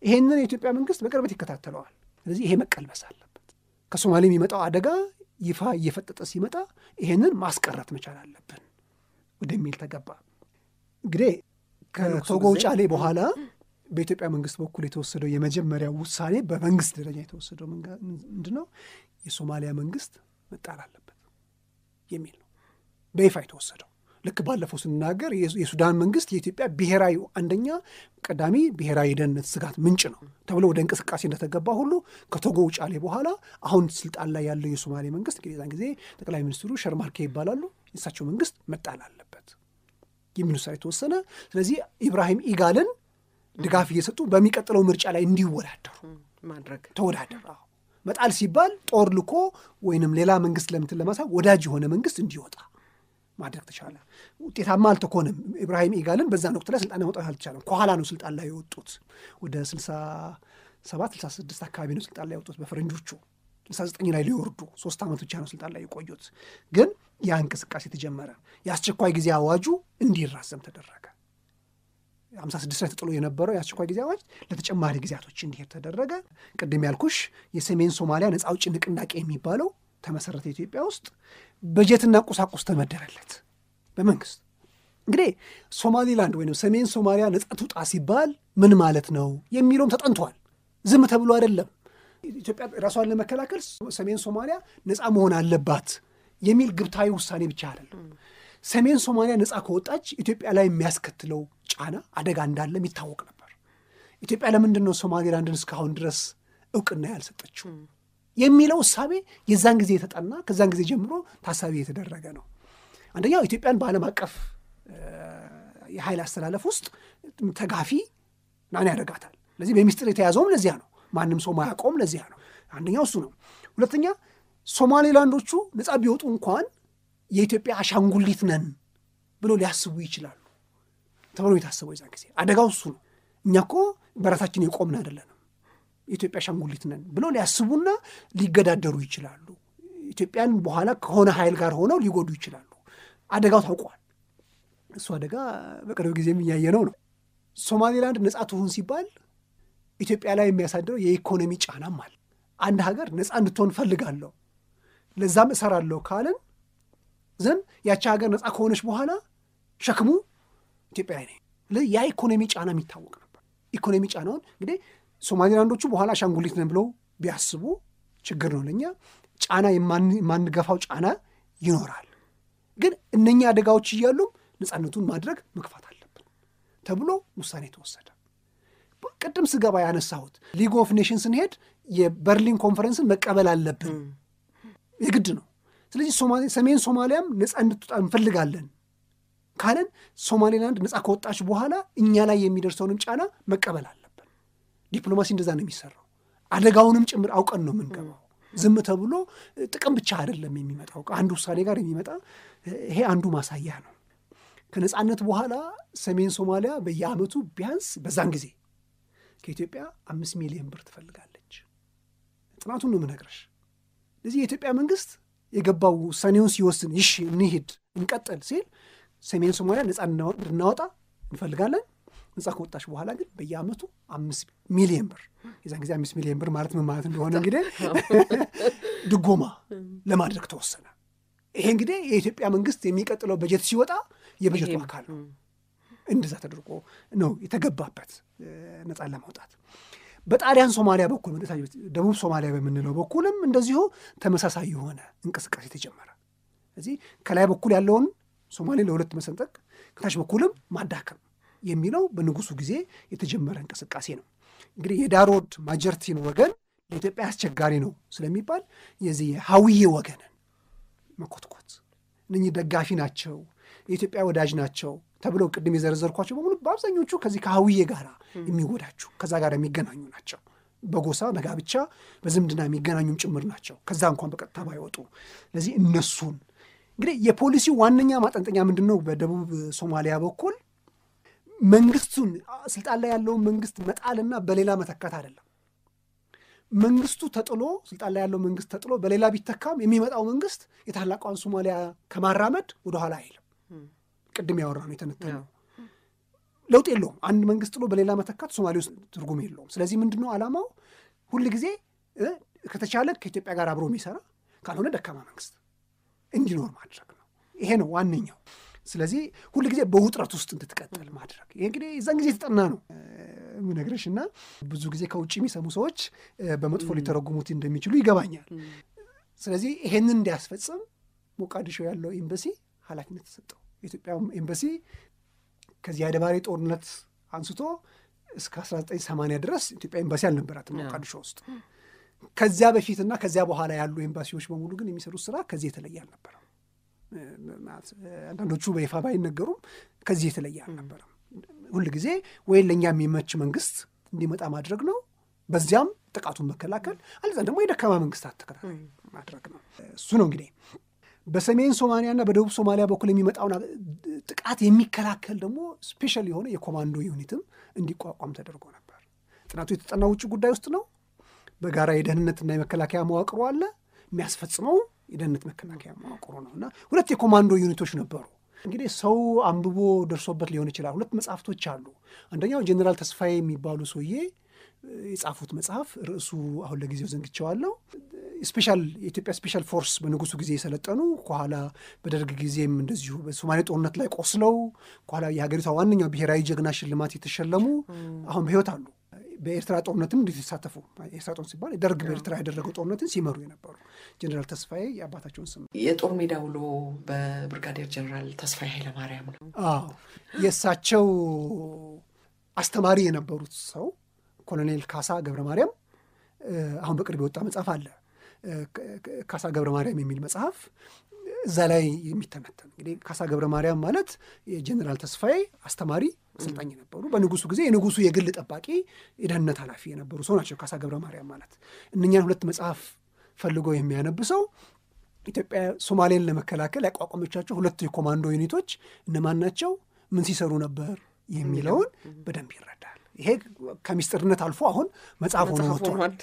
ይሄንን የኢትዮጵያ መንግስት በቅርበት ይከታተለዋል። ስለዚህ ይሄ መቀልበስ አለበት። ከሶማሌ የሚመጣው አደጋ ይፋ እየፈጠጠ ሲመጣ ይሄንን ማስቀረት መቻል አለብን ወደሚል ተገባ። እንግዲህ ከቶጎ ጫሌ በኋላ በኢትዮጵያ መንግስት በኩል የተወሰደው የመጀመሪያ ውሳኔ በመንግስት ደረጃ የተወሰደው ምንድ ነው? የሶማሊያ መንግስት መጣል አለበት የሚል ነው በይፋ የተወሰደው። ልክ ባለፈው ስናገር የሱዳን መንግስት የኢትዮጵያ ብሔራዊ አንደኛ ቀዳሚ ብሔራዊ የደህንነት ስጋት ምንጭ ነው ተብሎ ወደ እንቅስቃሴ እንደተገባ ሁሉ ከቶጎ ውጫሌ በኋላ አሁን ስልጣን ላይ ያለው የሶማሌ መንግስት እንግዲህ ዛን ጊዜ ጠቅላይ ሚኒስትሩ ሸርማርኬ ይባላሉ። የእሳቸው መንግስት መጣል አለበት የሚል ውሳኔ የተወሰነ። ስለዚህ ኢብራሂም ኢጋልን ድጋፍ እየሰጡ በሚቀጥለው ምርጫ ላይ እንዲወዳደሩ ማድረግ ተወዳደር መጣል ሲባል ጦር ልኮ ወይንም ሌላ መንግስት ለምትን ለማሳብ ወዳጅ የሆነ መንግስት እንዲወጣ ማድረግ ተቻለ። ውጤታማ አልተኮንም። ኢብራሂም ኢጋልን በዛን ወቅት ላይ ስልጣን መውጣት አልተቻለም። ከኋላ ነው ስልጣን ላይ የወጡት። ወደ ስልሳ ሰባት ስልሳ ስድስት አካባቢ ነው ስልጣን ላይ የወጡት በፈረንጆቹ ስልሳ ዘጠኝ ላይ ሊወርዱ ሶስት ዓመት ብቻ ነው ስልጣን ላይ የቆዩት። ግን ያ እንቅስቃሴ ተጀመረ። የአስቸኳይ ጊዜ አዋጁ እንዲራዘም ተደረገ። ሀምሳ ስድስት ላይ ተጥሎ የነበረው የአስቸኳይ ጊዜ አዋጅ ለተጨማሪ ጊዜያቶች እንዲሄድ ተደረገ። ቅድም ያልኩሽ የሰሜን ሶማሊያ ነፃ አውጪ ንቅናቄ የሚባለው ተመሰረተ ኢትዮጵያ ውስጥ በጀትና ቁሳቁስ ተመደበለት በመንግስት። እንግዲህ ሶማሊላንድ ወይም ሰሜን ሶማሊያ ነጻ ትውጣ ሲባል ምን ማለት ነው የሚለውም ተጠንቷል። ዝም ተብሎ አይደለም። ኢትዮጵያ ራሷን ለመከላከል ሰሜን ሶማሊያ ነፃ መሆን አለባት የሚል ግብታዊ ውሳኔ ብቻ አይደለም። ሰሜን ሶማሊያ ነፃ ከወጣች ኢትዮጵያ ላይ የሚያስከትለው ጫና አደጋ እንዳለም ይታወቅ ነበር። ኢትዮጵያ ለምንድን ነው ሶማሌላንድን እስካሁን ድረስ እውቅና ያልሰጠችው? የሚለው እሳቤ የዛን ጊዜ የተጠና ከዛን ጊዜ ጀምሮ ታሳቢ የተደረገ ነው። አንደኛው ኢትዮጵያን በአለም አቀፍ የኃይል አስተላለፍ ውስጥ ተጋፊ ናን ያደርጋታል። ለዚህ በሚስጥር የተያዘውም ለዚያ ነው። ማንም ሰው ማያቆም ለዚያ ነው። አንደኛው እሱ ነው። ሁለተኛ ሶማሌላንዶቹ ነጻ ቢወጡ እንኳን የኢትዮጵያ አሻንጉሊት ነን ብሎ ሊያስቡ ይችላሉ ተብሎ የታሰበው የዛን ጊዜ አደጋው እሱ ነው። እኛ ኮ በራሳችን የቆምን አይደለን የኢትዮጵያ አሻንጉሊት ነን ብለው ሊያስቡና ሊገዳደሩ ይችላሉ። ኢትዮጵያን በኋላ ከሆነ ኃይል ጋር ሆነው ሊጎዱ ይችላሉ። አደጋው ታውቋል። እሱ አደጋ በቅርብ ጊዜ የሚያየነው ነው። ሶማሌላንድ ነጻ ትሁን ሲባል ኢትዮጵያ ላይ የሚያሳድረው የኢኮኖሚ ጫናም አለ። አንድ ሀገር ነጻ እንድትሆን ፈልጋለሁ ለዛም እሰራለሁ ካለን ዘንድ ያቺ ሀገር ነጻ ከሆነች በኋላ ሸክሙ ኢትዮጵያ ላይ ያ ኢኮኖሚ ጫና የሚታወቅ ነበር። ኢኮኖሚ ጫናውን እንግዲህ ሶማሊላንዶቹ በኋላ አሻንጉሊት ነን ብለው ቢያስቡ ችግር ነው ለእኛ ጫና የማንገፋው ጫና ይኖራል። ግን እነኛ አደጋዎች እያሉም ነፃነቱን ማድረግ መግፋት አለብን ተብሎ ውሳኔ ተወሰደ። ቅድም ስገባ ያነሳሁት ሊግ ኦፍ ኔሽን ስንሄድ የበርሊን ኮንፈረንስን መቀበል አለብን የግድ ነው። ስለዚህ ሰሜን ሶማሊያም ነፃ እንድትወጣ እንፈልጋለን ካለን ሶማሌላንድ ነፃ ከወጣች በኋላ እኛ ላይ የሚደርሰውንም ጫና መቀበል አለ ዲፕሎማሲ እንደዛ ነው የሚሰራው። አደጋውንም ጭምር አውቀን ነው የምንገባው። ዝም ተብሎ ጥቅም ብቻ አይደለም የሚመጣው፣ አንድ ውሳኔ ጋር የሚመጣ ይሄ አንዱ ማሳያ ነው። ከነጻነት በኋላ ሰሜን ሶማሊያ በየአመቱ ቢያንስ በዛን ጊዜ ከኢትዮጵያ አምስት ሚሊዮን ብር ትፈልጋለች። ጥናቱን ነው የምነግርሽ። ስለዚህ የኢትዮጵያ መንግስት የገባው ውሳኔውን ሲወስን ይሽ እንሂድ እንቀጠል ሲል ሰሜን ሶማሊያ ነጻ እንድናወጣ እንፈልጋለን ነጻ ከወጣች በኋላ ግን በየአመቱ አምስት ሚሊየን ብር የዛን ጊዜ አምስት ሚሊየን ብር ማለት ምን ማለት እንደሆነ እንግዲህ ድጎማ ለማድረግ ተወሰነ። ይሄ እንግዲህ የኢትዮጵያ መንግስት የሚቀጥለው በጀት ሲወጣ የበጀቱ አካል ነው። እንደዛ ተደርጎ ነው የተገባበት ነጻን ለማውጣት። በጣሊያን ሶማሊያ በኩል ደቡብ ሶማሊያ በምንለው በኩልም እንደዚሁ ተመሳሳይ የሆነ እንቅስቃሴ ተጀመረ። እዚህ ከላይ በኩል ያለውን ሶማሌ ለሁለት መሰንጠቅ፣ ከታች በኩልም ማዳከም የሚለው በንጉሱ ጊዜ የተጀመረ እንቅስቃሴ ነው። እንግዲህ የዳሮድ ማጀርቲን ወገን ለኢትዮጵያ አስቸጋሪ ነው ስለሚባል የዚህ የሀውዬ ወገንን መኮትኮት እነኚህ ደጋፊ ናቸው፣ የኢትዮጵያ ወዳጅ ናቸው ተብለው ቅድም የዘረዘርኳቸው በሙሉ በአብዛኞቹ ከዚህ ከሀውዬ ጋር የሚወዳጁ ከዛ ጋር የሚገናኙ ናቸው። በጎሳ በጋብቻ በዝምድና የሚገናኙም ጭምር ናቸው። ከዛ እንኳን በቀጥታ ባይወጡ ለዚህ እነሱን እንግዲህ የፖሊሲ ዋነኛ ማጠንጠኛ ምንድን ነው? በደቡብ ሶማሊያ በኩል መንግስቱን ስልጣን ላይ ያለውን መንግስት መጣልና በሌላ መተካት አይደለም። መንግስቱ ተጥሎ ስልጣን ላይ ያለው መንግስት ተጥሎ በሌላ ቢተካም የሚመጣው መንግስት የታላቋን ሶማሊያ ከማራመድ ወደኋላ አይልም። ቅድም ያወራ ነው የተነተነው ለውጥ የለውም። አንድ መንግስት ጥሎ በሌላ መተካት ሶማሌ ውስጥ ትርጉም የለውም። ስለዚህ ምንድን ነው አላማው? ሁል ጊዜ ከተቻለ ከኢትዮጵያ ጋር አብሮ የሚሰራ ካልሆነ ደካማ መንግስት እንዲኖር ማድረግ ነው። ይሄ ነው ዋነኛው ስለዚህ ጊዜ በውጥረት ውስጥ እንድትቀጥል ማድረግ ይህ እንግዲህ የዛን ጊዜ የተጠና ነው ምነግርሽ እና ብዙ ጊዜ ከውጭ የሚሰሙ ሰዎች በመጥፎ ሊተረጉሙት እንደሚችሉ ይገባኛል። ስለዚህ ይሄንን እንዲያስፈጽም ሞቃዲሾ ያለው ኤምባሲ ኃላፊነት ተሰጠው። የኢትዮጵያ ኤምበሲ ከዚህ አደባሪ ጦርነት አንስቶ እስከ 1980 ድረስ ኢትዮጵያ ኤምባሲ አልነበራት ሞቃዲሾ ውስጥ። ከዚያ በፊትና ከዚያ በኋላ ያሉ ኤምባሲዎች በሙሉ ግን የሚሰሩት ስራ ከዚህ የተለየ አልነበረ። አንዳንዶቹ በይፋ ባይነገሩም ከዚህ የተለየ አልነበረም። ጊዜ ወይ ለእኛ የሚመች መንግስት እንዲመጣ ማድረግ ነው፣ በዚያም ጥቃቱን መከላከል አለዛ ደግሞ የደካማ መንግስት ተከታታይ ማድረግ ነው። እሱ ነው እንግዲህ በሰሜን ና በደቡብ ሶማሊያ በኩል የሚመጣውን ጥቃት የሚከላከል ደግሞ ስፔሻል የሆነ የኮማንዶ ዩኒትም እንዲቋቋም ተደርጎ ነበር። ጥናቱ የተጠና ውጭ ጉዳይ ውስጥ ነው። በጋራ የደህንነትና የመከላከያ መዋቅሩ አለ የሚያስፈጽመው የደህንነት መከላከያ ማዋቅሩ ነው እና ሁለት የኮማንዶ ዩኒቶች ነበሩ። እንግዲህ ሰው አንብቦ ደርሶበት ሊሆን ይችላል። ሁለት መጽሐፍቶች አሉ። አንደኛው ጀኔራል ተስፋዬ የሚባሉ ሰውዬ የጻፉት መጽሐፍ ርዕሱ አሁን ለጊዜው ዘንግቸዋለሁ። ስፔሻል የኢትዮጵያ ስፔሻል ፎርስ በንጉሱ ጊዜ የሰለጠኑ ከኋላ በደርግ ጊዜም እንደዚሁ በሶማሌ ጦርነት ላይ ቆስለው ከኋላ የሀገሪቷ ዋነኛው ብሔራዊ ጀግና ሽልማት የተሸለሙ አሁን በህይወት አሉ በኤርትራ ጦርነትም እንዴት ኤርትራ ጦርነት ሲባል ደርግ በኤርትራ ያደረገው ጦርነትን ሲመሩ የነበሩ ጀኔራል ተስፋዬ የአባታቸውን ስም የጦር ሜዳ ውሎ በብርጋዴር ጀኔራል ተስፋዬ ኃይለማርያም ነው። አዎ የእሳቸው አስተማሪ የነበሩት ሰው ኮሎኔል ካሳ ገብረ ማርያም አሁን በቅርብ የወጣ መጽሐፍ አለ ካሳ ገብረ ማርያም የሚል መጽሐፍ እዛ ላይ የሚተነተን እንግዲህ ካሳ ገብረ ማርያም ማለት የጀኔራል ተስፋዬ አስተማሪ አሰልጣኝ የነበሩ በንጉሱ ጊዜ የንጉሱ የግል ጠባቂ የደህንነት ኃላፊ የነበሩ ሰው ናቸው። ካሳ ገብረ ማርያም ማለት እነኛን ሁለት መጽሐፍ ፈልጎ የሚያነብ ሰው ኢትዮጵያ ሶማሌን ለመከላከል ያቋቋመቻቸው ሁለቱ የኮማንዶ ዩኒቶች እነማን ናቸው፣ ምን ሲሰሩ ነበር የሚለውን በደንብ ይረዳል። ይሄ ከሚስጥርነት አልፎ አሁን መጽሐፍ ሆኖ ወጥቷል።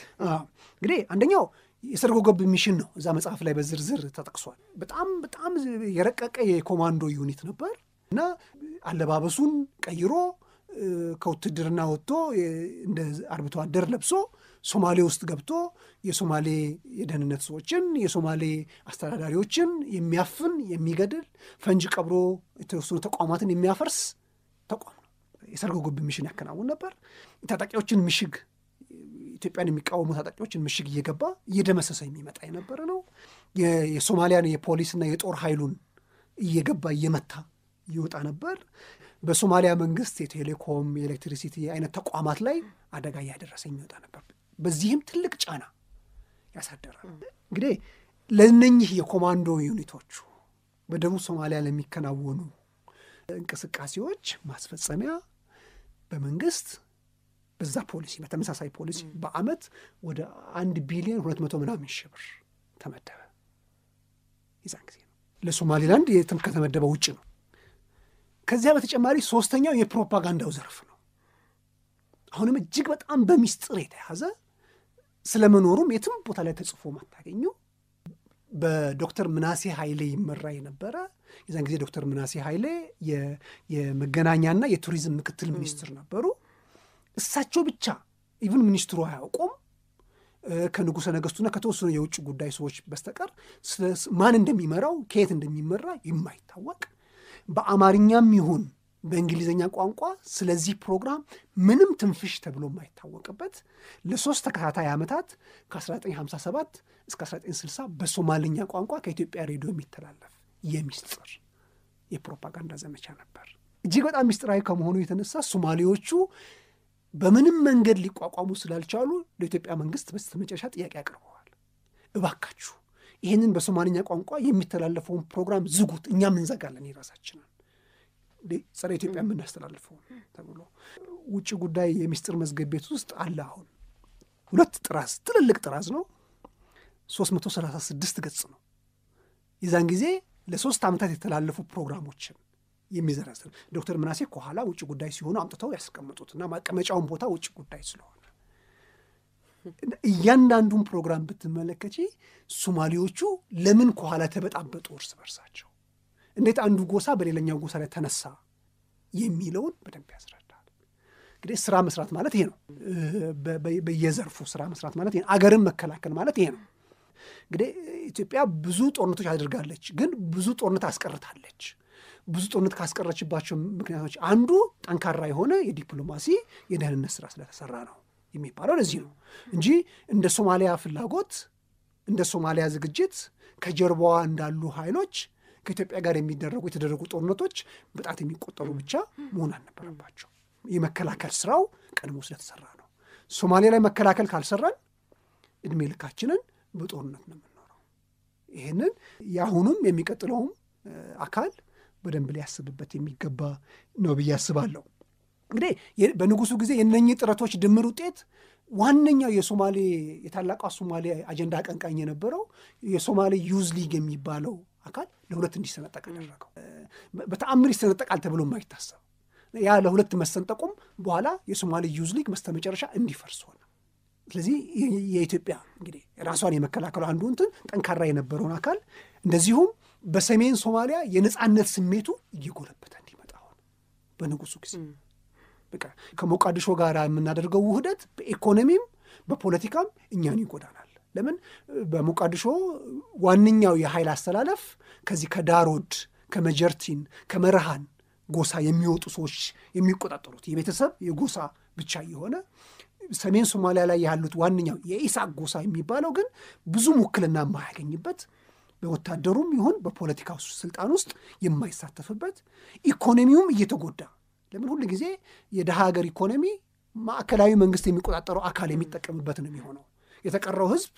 እንግዲህ አንደኛው የሰርጎ ገብ ሚሽን ነው። እዛ መጽሐፍ ላይ በዝርዝር ተጠቅሷል። በጣም በጣም የረቀቀ የኮማንዶ ዩኒት ነበር እና አለባበሱን ቀይሮ ከውትድርና ወጥቶ እንደ አርብቶ አደር ለብሶ ሶማሌ ውስጥ ገብቶ የሶማሌ የደህንነት ሰዎችን የሶማሌ አስተዳዳሪዎችን የሚያፍን የሚገድል ፈንጅ ቀብሮ የተወሰኑ ተቋማትን የሚያፈርስ ተቋም ነው። የሰርጎ ገብ ሚሽን ያከናውን ነበር። ታጣቂዎችን ምሽግ ኢትዮጵያን የሚቃወሙ ታጣቂዎችን ምሽግ እየገባ እየደመሰሰ የሚመጣ የነበረ ነው። የሶማሊያን የፖሊስና የጦር ኃይሉን እየገባ እየመታ ይወጣ ነበር። በሶማሊያ መንግስት የቴሌኮም የኤሌክትሪሲቲ አይነት ተቋማት ላይ አደጋ እያደረሰ የሚወጣ ነበር። በዚህም ትልቅ ጫና ያሳደራል። እንግዲህ ለነኚህ የኮማንዶ ዩኒቶቹ በደቡብ ሶማሊያ ለሚከናወኑ እንቅስቃሴዎች ማስፈጸሚያ በመንግስት በዛ ፖሊሲ በተመሳሳይ ፖሊሲ በአመት ወደ አንድ ቢሊዮን ሁለት መቶ ምናምን ሺህ ብር ተመደበ። ይዛን ጊዜ ነው ለሶማሊላንድ ከተመደበ ውጭ ነው። ከዚያ በተጨማሪ ሶስተኛው የፕሮፓጋንዳው ዘርፍ ነው። አሁንም እጅግ በጣም በሚስጥር የተያዘ ስለመኖሩም የትም ቦታ ላይ ተጽፎ ማታገኙ በዶክተር ምናሴ ኃይሌ ይመራ የነበረ የዛን ጊዜ ዶክተር ምናሴ ኃይሌ የመገናኛና የቱሪዝም ምክትል ሚኒስትር ነበሩ። እሳቸው ብቻ ኢቭን ሚኒስትሩ አያውቁም ከንጉሠ ነገስቱና ከተወሰኑ የውጭ ጉዳይ ሰዎች በስተቀር ማን እንደሚመራው ከየት እንደሚመራ የማይታወቅ በአማርኛም ይሁን በእንግሊዝኛ ቋንቋ ስለዚህ ፕሮግራም ምንም ትንፍሽ ተብሎ የማይታወቅበት ለሶስት ተከታታይ ዓመታት ከ1957 እስከ 1960 በሶማልኛ ቋንቋ ከኢትዮጵያ ሬዲዮ የሚተላለፍ የሚስጥር የፕሮፓጋንዳ ዘመቻ ነበር። እጅግ በጣም ሚስጥራዊ ከመሆኑ የተነሳ ሶማሌዎቹ በምንም መንገድ ሊቋቋሙ ስላልቻሉ ለኢትዮጵያ መንግስት በስተመጨረሻ ጥያቄ አቅርበዋል። እባካችሁ ይህንን በሶማልኛ ቋንቋ የሚተላለፈውን ፕሮግራም ዝጉት፣ እኛም እንዘጋለን የራሳችንን ጸረ ኢትዮጵያ የምናስተላልፈው ተብሎ ውጭ ጉዳይ የሚስጥር መዝገብ ቤት ውስጥ አለ። አሁን ሁለት ጥራዝ ትልልቅ ጥራዝ ነው፣ 336 ገጽ ነው። የዛን ጊዜ ለሶስት ዓመታት የተላለፉ ፕሮግራሞችን የሚዘረዝር ዶክተር ምናሴ ከኋላ ውጭ ጉዳይ ሲሆኑ አምጥተው ያስቀምጡት እና ማቀመጫውን ቦታ ውጭ ጉዳይ ስለሆነ እያንዳንዱን ፕሮግራም ብትመለከች ሱማሌዎቹ ለምን ከኋላ ተበጣበጡ እርስ በርሳቸው፣ እንዴት አንዱ ጎሳ በሌላኛው ጎሳ ላይ ተነሳ የሚለውን በደንብ ያስረዳል። እንግዲህ ስራ መስራት ማለት ይሄ ነው። በየዘርፉ ስራ መስራት ማለት ይሄ ነው። አገርን መከላከል ማለት ይሄ ነው። እንግዲህ ኢትዮጵያ ብዙ ጦርነቶች አድርጋለች፣ ግን ብዙ ጦርነት አስቀርታለች። ብዙ ጦርነት ካስቀረችባቸው ምክንያቶች አንዱ ጠንካራ የሆነ የዲፕሎማሲ የደህንነት ስራ ስለተሰራ ነው የሚባለው ለዚህ ነው እንጂ እንደ ሶማሊያ ፍላጎት እንደ ሶማሊያ ዝግጅት ከጀርባዋ እንዳሉ ኃይሎች ከኢትዮጵያ ጋር የሚደረጉ የተደረጉ ጦርነቶች በጣት የሚቆጠሩ ብቻ መሆን አልነበረባቸው። የመከላከል ስራው ቀድሞ ስለተሰራ ነው። ሶማሌ ላይ መከላከል ካልሰራን እድሜ ልካችንን በጦርነት ነው የምንኖረው። ይህንን የአሁኑም የሚቀጥለውም አካል በደንብ ሊያስብበት የሚገባ ነው ብዬ አስባለሁ። እንግዲህ በንጉሱ ጊዜ የነኚህ ጥረቶች ድምር ውጤት ዋነኛው የሶማሌ የታላቋ ሶማሌ አጀንዳ አቀንቃኝ የነበረው የሶማሌ ዩዝ ሊግ የሚባለው አካል ለሁለት እንዲሰነጠቅ አደረገው። በተአምር ይሰነጠቃል ተብሎ የማይታሰብ ያ ለሁለት መሰንጠቁም በኋላ የሶማሌ ዩዝ ሊግ በስተመጨረሻ እንዲፈርስ ሆነ። ስለዚህ የኢትዮጵያ እንግዲህ ራሷን የመከላከሉ አንዱ እንትን ጠንካራ የነበረውን አካል እንደዚሁም በሰሜን ሶማሊያ የነፃነት ስሜቱ እየጎለበተ እንዲመጣ ሆነ። በንጉሱ ጊዜ በቃ ከሞቃዲሾ ጋር የምናደርገው ውህደት በኢኮኖሚም በፖለቲካም እኛን ይጎዳናል። ለምን በሞቃዲሾ ዋነኛው የኃይል አስተላለፍ ከዚህ ከዳሮድ ከመጀርቲን ከመርሃን ጎሳ የሚወጡ ሰዎች የሚቆጣጠሩት የቤተሰብ የጎሳ ብቻ የሆነ ሰሜን ሶማሊያ ላይ ያሉት ዋነኛው የኢሳቅ ጎሳ የሚባለው ግን ብዙ ውክልና የማያገኝበት በወታደሩም ይሁን በፖለቲካ ስልጣን ውስጥ የማይሳተፍበት ኢኮኖሚውም እየተጎዳ ለምን ሁሉ ጊዜ የደሃ ሀገር ኢኮኖሚ ማዕከላዊ መንግስት የሚቆጣጠረው አካል የሚጠቀምበት ነው የሚሆነው። የተቀረው ህዝብ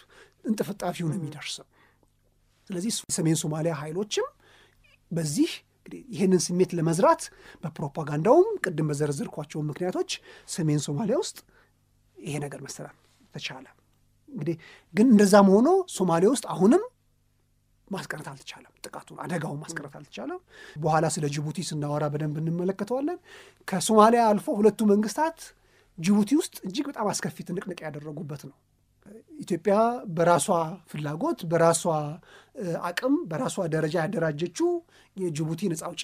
እንጥፍጣፊው ነው የሚደርሰው። ስለዚህ ሰሜን ሶማሊያ ኃይሎችም በዚህ ይህንን ስሜት ለመዝራት በፕሮፓጋንዳውም ቅድም በዘረዘርኳቸው ምክንያቶች ሰሜን ሶማሊያ ውስጥ ይሄ ነገር መሰራት ተቻለ። እንግዲህ ግን እንደዛም ሆኖ ሶማሊያ ውስጥ አሁንም ማስቀረት አልተቻለም። ጥቃቱን አደጋውን ማስቀረት አልተቻለም። በኋላ ስለ ጅቡቲ ስናወራ በደንብ እንመለከተዋለን። ከሶማሊያ አልፎ ሁለቱ መንግስታት ጅቡቲ ውስጥ እጅግ በጣም አስከፊ ትንቅንቅ ያደረጉበት ነው። ኢትዮጵያ በራሷ ፍላጎት፣ በራሷ አቅም፣ በራሷ ደረጃ ያደራጀችው የጅቡቲ ነጻ አውጪ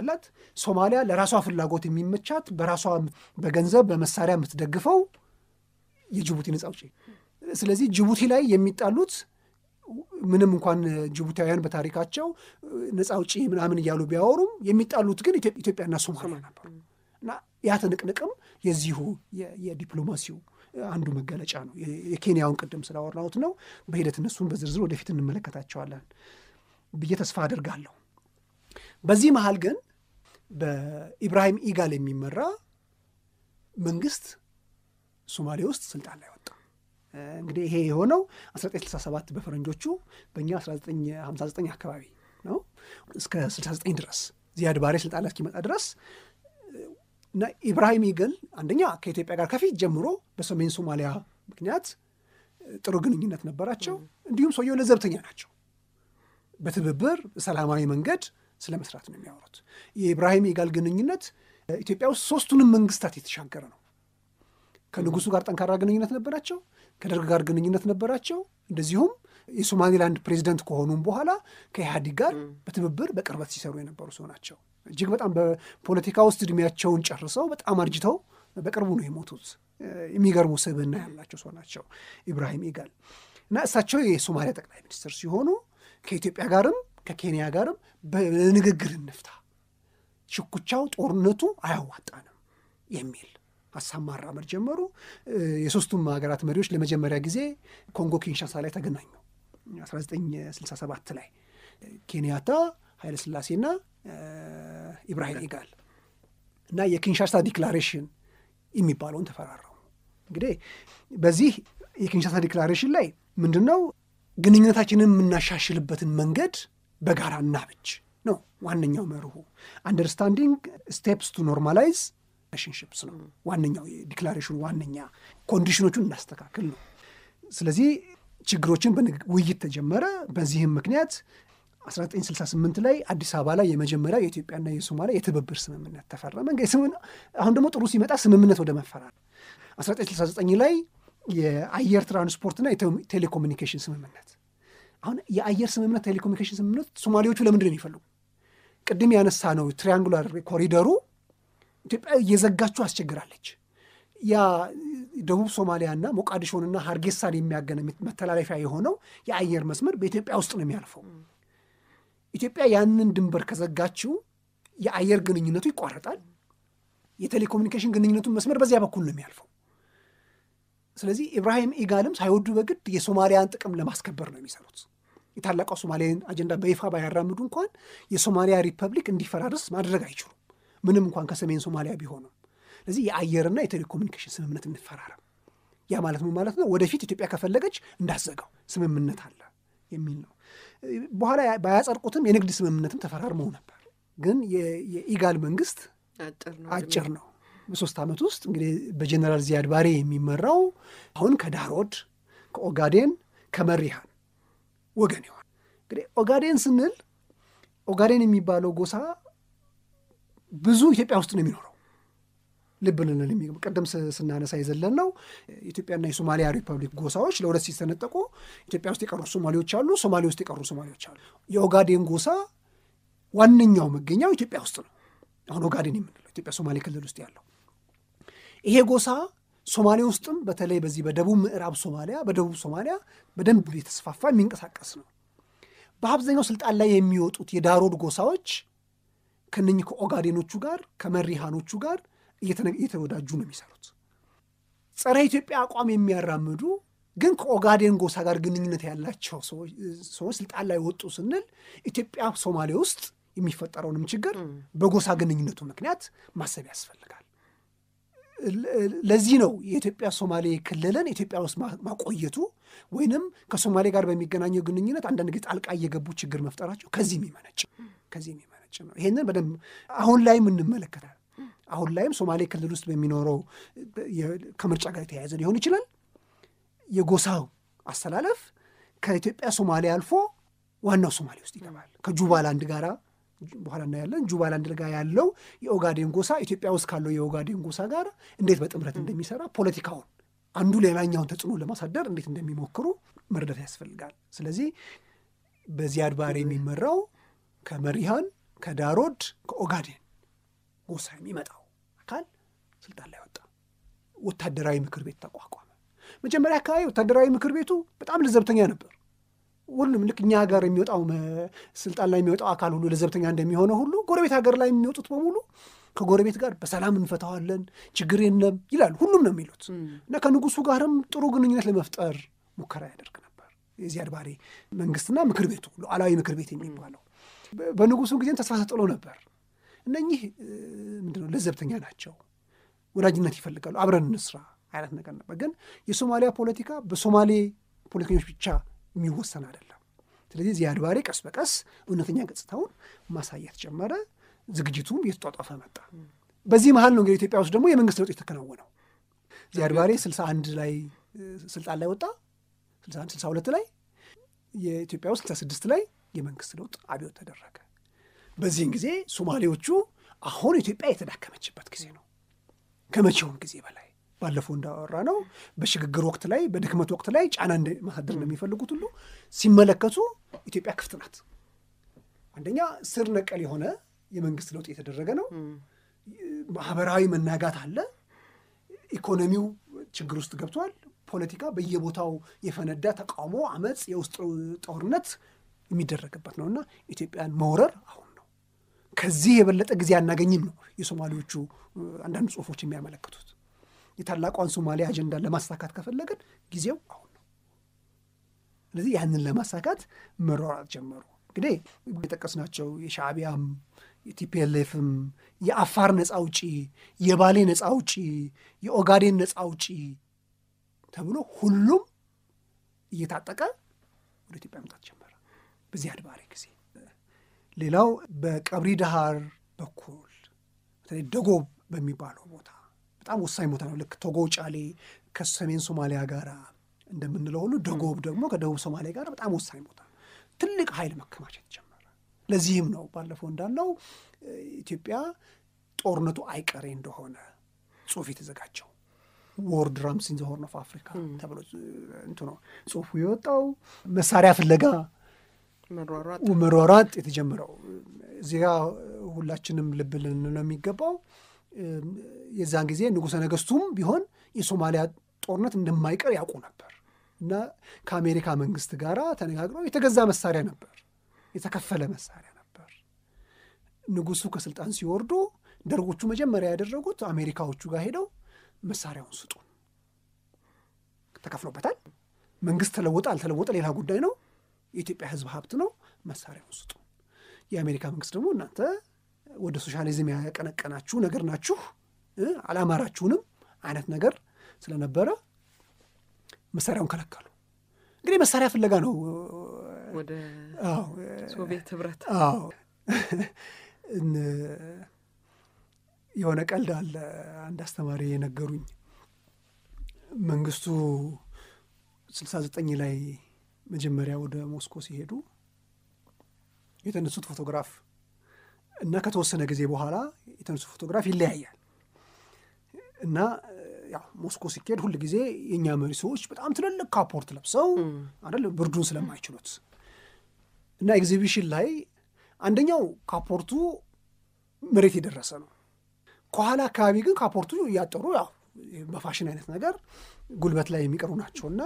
አላት። ሶማሊያ ለራሷ ፍላጎት የሚመቻት በራሷ በገንዘብ በመሳሪያ የምትደግፈው የጅቡቲ ነጻ አውጪ። ስለዚህ ጅቡቲ ላይ የሚጣሉት ምንም እንኳን ጅቡቲያውያን በታሪካቸው ነፃ አውጪ ምናምን እያሉ ቢያወሩም የሚጣሉት ግን ኢትዮጵያና ሶማሊያ ነበሩ እና ያ ትንቅንቅም የዚሁ የዲፕሎማሲው አንዱ መገለጫ ነው። የኬንያውን ቅድም ስላወራሁት ነው። በሂደት እነሱን በዝርዝር ወደፊት እንመለከታቸዋለን ብዬ ተስፋ አድርጋለሁ። በዚህ መሀል ግን በኢብራሂም ኢጋል የሚመራ መንግስት ሶማሌ ውስጥ ስልጣን ላይ ወጣ። እንግዲህ ይሄ የሆነው 1967 በፈረንጆቹ በእኛ 1959 አካባቢ ነው። እስከ 69 ድረስ ዚያድ ባሬ ስልጣን ላይ እስኪመጣ ድረስ እና ኢብራሂም ግን አንደኛ ከኢትዮጵያ ጋር ከፊት ጀምሮ በሰሜን ሶማሊያ ምክንያት ጥሩ ግንኙነት ነበራቸው። እንዲሁም ሰውየው ለዘብተኛ ናቸው። በትብብር ሰላማዊ መንገድ ስለ መስራት ነው የሚያወሩት። የኢብራሂም ኢጋል ግንኙነት ኢትዮጵያ ውስጥ ሶስቱንም መንግስታት የተሻገረ ነው። ከንጉሱ ጋር ጠንካራ ግንኙነት ነበራቸው። ከደርግ ጋር ግንኙነት ነበራቸው። እንደዚሁም የሶማሌላንድ ፕሬዚደንት ከሆኑም በኋላ ከኢህአዲግ ጋር በትብብር በቅርበት ሲሰሩ የነበሩ ሰው ናቸው። እጅግ በጣም በፖለቲካ ውስጥ እድሜያቸውን ጨርሰው በጣም አርጅተው በቅርቡ ነው የሞቱት። የሚገርሙ ስብና ያላቸው ሰው ናቸው ኢብራሂም ኢጋል እና እሳቸው የሶማሊያ ጠቅላይ ሚኒስትር ሲሆኑ ከኢትዮጵያ ጋርም ከኬንያ ጋርም በንግግር እንፍታ፣ ሽኩቻው ጦርነቱ አያዋጣንም የሚል አሳማራ መር ጀመሩ። የሶስቱም ሀገራት መሪዎች ለመጀመሪያ ጊዜ ኮንጎ ኪንሻሳ ላይ ተገናኙ 1967 ላይ ኬንያታ ኃይለ ና ኢብራሂም ኢጋል እና የኪንሻሳ ዲክላሬሽን የሚባለውን ተፈራረሙ። እንግዲህ በዚህ የኪንሻሳ ዲክላሬሽን ላይ ምንድን ነው ግንኙነታችንን የምናሻሽልበትን መንገድ በጋራ እናብጅ ነው ዋነኛው መርሁ። አንደርስታንዲንግ ስቴፕስ ቱ ኖርማላይዝ ሪሌሽንሽፕስ ነው ዋነኛው የዲክላሬሽኑ ዋነኛ ኮንዲሽኖቹን እናስተካክል ነው። ስለዚህ ችግሮችን ውይይት ተጀመረ። በዚህም ምክንያት 1968 ላይ አዲስ አበባ ላይ የመጀመሪያው የኢትዮጵያና የሶማሊያ የትብብር ስምምነት ተፈረመ። አሁን ደግሞ ጥሩ ሲመጣ ስምምነት ወደ መፈራል 1969 ላይ የአየር ትራንስፖርትና የቴሌኮሙኒኬሽን ስምምነት አሁን የአየር ስምምነት ቴሌኮሙኒኬሽን ስምምነት ሶማሌዎቹ ለምንድን ነው የሚፈልጉ? ቅድም ያነሳ ነው ትሪያንጉላር ኮሪደሩ ኢትዮጵያ እየዘጋችው አስቸግራለች። ያ ደቡብ ሶማሊያና ሞቃዲሾንና ሀርጌሳን የሚያገነ መተላለፊያ የሆነው የአየር መስመር በኢትዮጵያ ውስጥ ነው የሚያልፈው። ኢትዮጵያ ያንን ድንበር ከዘጋችው የአየር ግንኙነቱ ይቋረጣል። የቴሌኮሙኒኬሽን ግንኙነቱን መስመር በዚያ በኩል ነው የሚያልፈው። ስለዚህ ኢብራሂም ኢጋልም ሳይወዱ በግድ የሶማሊያን ጥቅም ለማስከበር ነው የሚሰሩት። የታላቋ ሶማሊያን አጀንዳ በይፋ ባያራምዱ እንኳን የሶማሊያ ሪፐብሊክ እንዲፈራርስ ማድረግ አይችሉም። ምንም እንኳን ከሰሜን ሶማሊያ ቢሆንም። ስለዚህ የአየርና የቴሌኮሙኒኬሽን ስምምነት እንፈራረም። ያ ማለት ምን ማለት ነው? ወደፊት ኢትዮጵያ ከፈለገች እንዳዘጋው ስምምነት አለ የሚል ነው። በኋላ ባያጸርቁትም የንግድ ስምምነትም ተፈራርመው ነበር። ግን የኢጋል መንግስት አጭር ነው። በሶስት ዓመት ውስጥ እንግዲህ በጀነራል ዚያድ ባሬ የሚመራው አሁን ከዳሮድ ከኦጋዴን ከመሪሃን ወገን ይሆን እንግዲህ ኦጋዴን ስንል ኦጋዴን የሚባለው ጎሳ ብዙ ኢትዮጵያ ውስጥ ነው የሚኖረው። ልብ ልንል የሚገባ ቀደም ስናነሳ የዘለን ነው። ኢትዮጵያና የሶማሊያ ሪፐብሊክ ጎሳዎች ለሁለት ሲሰነጠቁ ኢትዮጵያ ውስጥ የቀሩ ሶማሌዎች አሉ፣ ሶማሌ ውስጥ የቀሩ ሶማሌዎች አሉ። የኦጋዴን ጎሳ ዋነኛው መገኛው ኢትዮጵያ ውስጥ ነው። አሁን ኦጋዴን የምንለው ኢትዮጵያ ሶማሌ ክልል ውስጥ ያለው ይሄ ጎሳ ሶማሌ ውስጥም በተለይ በዚህ በደቡብ ምዕራብ ሶማሊያ በደቡብ ሶማሊያ በደንብ የተስፋፋ የሚንቀሳቀስ ነው። በአብዛኛው ስልጣን ላይ የሚወጡት የዳሮድ ጎሳዎች ከነኚህ ከኦጋዴኖቹ ጋር ከመሪሃኖቹ ጋር እየተወዳጁ ነው የሚሰሩት። ጸረ ኢትዮጵያ አቋም የሚያራምዱ ግን ከኦጋዴን ጎሳ ጋር ግንኙነት ያላቸው ሰዎች ስልጣን ላይ ወጡ ስንል ኢትዮጵያ ሶማሌ ውስጥ የሚፈጠረውንም ችግር በጎሳ ግንኙነቱ ምክንያት ማሰብ ያስፈልጋል። ለዚህ ነው የኢትዮጵያ ሶማሌ ክልልን ኢትዮጵያ ውስጥ ማቆየቱ ወይንም ከሶማሌ ጋር በሚገናኘው ግንኙነት አንዳንድ ጊዜ ጣልቃ እየገቡ ችግር መፍጠራቸው ከዚህ የሚመነጭ ከዚህ የሚመነጭ ነው። ይሄንን በደንብ አሁን ላይም እንመለከታለን። አሁን ላይም ሶማሌ ክልል ውስጥ በሚኖረው ከምርጫ ጋር የተያያዘ ሊሆን ይችላል። የጎሳው አስተላለፍ ከኢትዮጵያ ሶማሌ አልፎ ዋናው ሶማሌ ውስጥ ይገባል። ከጁባላንድ ጋራ በኋላ እናያለን። ጁባላንድ ጋር ያለው የኦጋዴን ጎሳ ኢትዮጵያ ውስጥ ካለው የኦጋዴን ጎሳ ጋር እንዴት በጥምረት እንደሚሰራ ፖለቲካውን አንዱ ሌላኛውን ተጽዕኖ ለማሳደር እንዴት እንደሚሞክሩ መረዳት ያስፈልጋል። ስለዚህ በዚያድ ባሬ የሚመራው ከመሪሃን ከዳሮድ ከኦጋዴን ጎሳ የሚመጣው አካል ስልጣን ላይ ወጣ። ወታደራዊ ምክር ቤት ተቋቋመ። መጀመሪያ አካባቢ ወታደራዊ ምክር ቤቱ በጣም ለዘብተኛ ነበር። ሁሉም ልክ እኛ ሀገር የሚወጣው ስልጣን ላይ የሚወጣው አካል ሁሉ ለዘብተኛ እንደሚሆነ ሁሉ ጎረቤት ሀገር ላይ የሚወጡት በሙሉ ከጎረቤት ጋር በሰላም እንፈታዋለን፣ ችግር የለም ይላሉ ሁሉም ነው የሚሉት እና ከንጉሱ ጋርም ጥሩ ግንኙነት ለመፍጠር ሙከራ ያደርግ ነበር የዚያድ ባሬ መንግስትና ምክር ቤቱ ሉዓላዊ ምክር ቤት የሚባለው በንጉሱ ጊዜም ተስፋ ተጥሎ ነበር። እነኚህ ምንድነው ለዘብተኛ ናቸው፣ ወዳጅነት ይፈልጋሉ፣ አብረን እንስራ አይነት ነገር ነበር። ግን የሶማሊያ ፖለቲካ በሶማሌ ፖለቲከኞች ብቻ የሚወሰን አይደለም። ስለዚህ ዚያድ ባሬ ቀስ በቀስ እውነተኛ ገጽታውን ማሳየት ጀመረ። ዝግጅቱም እየተጧጧፈ መጣ። በዚህ መሀል ነው እንግዲህ ኢትዮጵያ ውስጥ ደግሞ የመንግስት ለውጥ የተከናወነው። ዚያድ ባሬ ስልሳ አንድ ላይ ስልጣን ላይ ወጣ፣ ስልሳ አንድ ስልሳ ሁለት ላይ የኢትዮጵያ ውስጥ ስልሳ ስድስት ላይ የመንግስት ለውጥ አብዮት ተደረገ። በዚህን ጊዜ ሶማሌዎቹ አሁን ኢትዮጵያ የተዳከመችበት ጊዜ ነው ከመቼውም ጊዜ በላይ ባለፈው እንዳወራ ነው። በሽግግር ወቅት ላይ በድክመት ወቅት ላይ ጫና ማሳደር ነው የሚፈልጉት ሁሉ ሲመለከቱ ኢትዮጵያ ክፍት ናት። አንደኛ ስር ነቀል የሆነ የመንግስት ለውጥ የተደረገ ነው። ማህበራዊ መናጋት አለ። ኢኮኖሚው ችግር ውስጥ ገብቷል። ፖለቲካ በየቦታው የፈነዳ ተቃውሞ፣ አመፅ፣ የውስጥ ጦርነት የሚደረግበት ነው እና ኢትዮጵያን መውረር አሁን ነው። ከዚህ የበለጠ ጊዜ አናገኝም ነው የሶማሌዎቹ አንዳንድ ጽሁፎች የሚያመለክቱት። የታላቋን ሶማሊያ አጀንዳን ለማሳካት ከፈለግን ጊዜው አሁን ነው። ስለዚህ ያንን ለማሳካት መሯራት ጀመሩ። እንግዲህ የጠቀስናቸው የሻዕቢያም የቲፒኤልኤፍም የአፋር ነፃ አውጪ፣ የባሌ ነፃ አውጪ፣ የኦጋዴን ነፃ አውጪ ተብሎ ሁሉም እየታጠቀ ወደ ኢትዮጵያ መምጣት ጀመረ። በዚህ አድባሪ ጊዜ። ሌላው በቀብሪ ዳሃር በኩል በተለይ ደጎብ በሚባለው ቦታ በጣም ወሳኝ ቦታ ነው። ልክ ቶጎ ጫሌ ከሰሜን ሶማሊያ ጋር እንደምንለው ሁሉ ደጎብ ደግሞ ከደቡብ ሶማሊያ ጋር በጣም ወሳኝ ቦታ ትልቅ ኃይል መከማቸት ጀመረ። ለዚህም ነው ባለፈው እንዳለው ኢትዮጵያ ጦርነቱ አይቀሬ እንደሆነ ጽሁፍ የተዘጋጀው ወር ድራምስ ኢን ዘ ሆርን ኦፍ አፍሪካ ተብሎ እንትኖ ጽሁፉ የወጣው መሳሪያ ፍለጋ መሯሯጥ የተጀመረው። እዚጋ ሁላችንም ልብ ልንለው የሚገባው የዛን ጊዜ ንጉሰ ነገስቱም ቢሆን የሶማሊያ ጦርነት እንደማይቀር ያውቁ ነበር እና ከአሜሪካ መንግስት ጋር ተነጋግረው የተገዛ መሳሪያ ነበር፣ የተከፈለ መሳሪያ ነበር። ንጉሱ ከስልጣን ሲወርዱ ደርጎቹ መጀመሪያ ያደረጉት አሜሪካዎቹ ጋር ሄደው መሳሪያውን ስጡን፣ ተከፍሎበታል። መንግስት ተለወጠ አልተለወጠ ሌላ ጉዳይ ነው። የኢትዮጵያ ህዝብ ሀብት ነው፣ መሳሪያውን ስጡ። የአሜሪካ መንግስት ደግሞ እናንተ ወደ ሶሻሊዝም ያቀነቀናችሁ ነገር ናችሁ፣ አላማራችሁንም አይነት ነገር ስለነበረ መሳሪያውን ከለከሉ። እንግዲህ መሳሪያ ፍለጋ ነው ወደ ሶቪየት ህብረት። የሆነ ቀልድ አለ። አንድ አስተማሪ የነገሩኝ መንግስቱ ስልሳ ዘጠኝ ላይ መጀመሪያ ወደ ሞስኮ ሲሄዱ የተነሱት ፎቶግራፍ እና ከተወሰነ ጊዜ በኋላ የተነሱት ፎቶግራፍ ይለያያል እና ያው ሞስኮ ሲኬድ ሁል ጊዜ የእኛ መሪ ሰዎች በጣም ትልልቅ ካፖርት ለብሰው አይደል ብርዱን ስለማይችሉት እና ኤግዚቢሽን ላይ አንደኛው ካፖርቱ መሬት የደረሰ ነው። ከኋላ አካባቢ ግን ካፖርቱ እያጠሩ ያው በፋሽን አይነት ነገር ጉልበት ላይ የሚቀርቡ ናቸው እና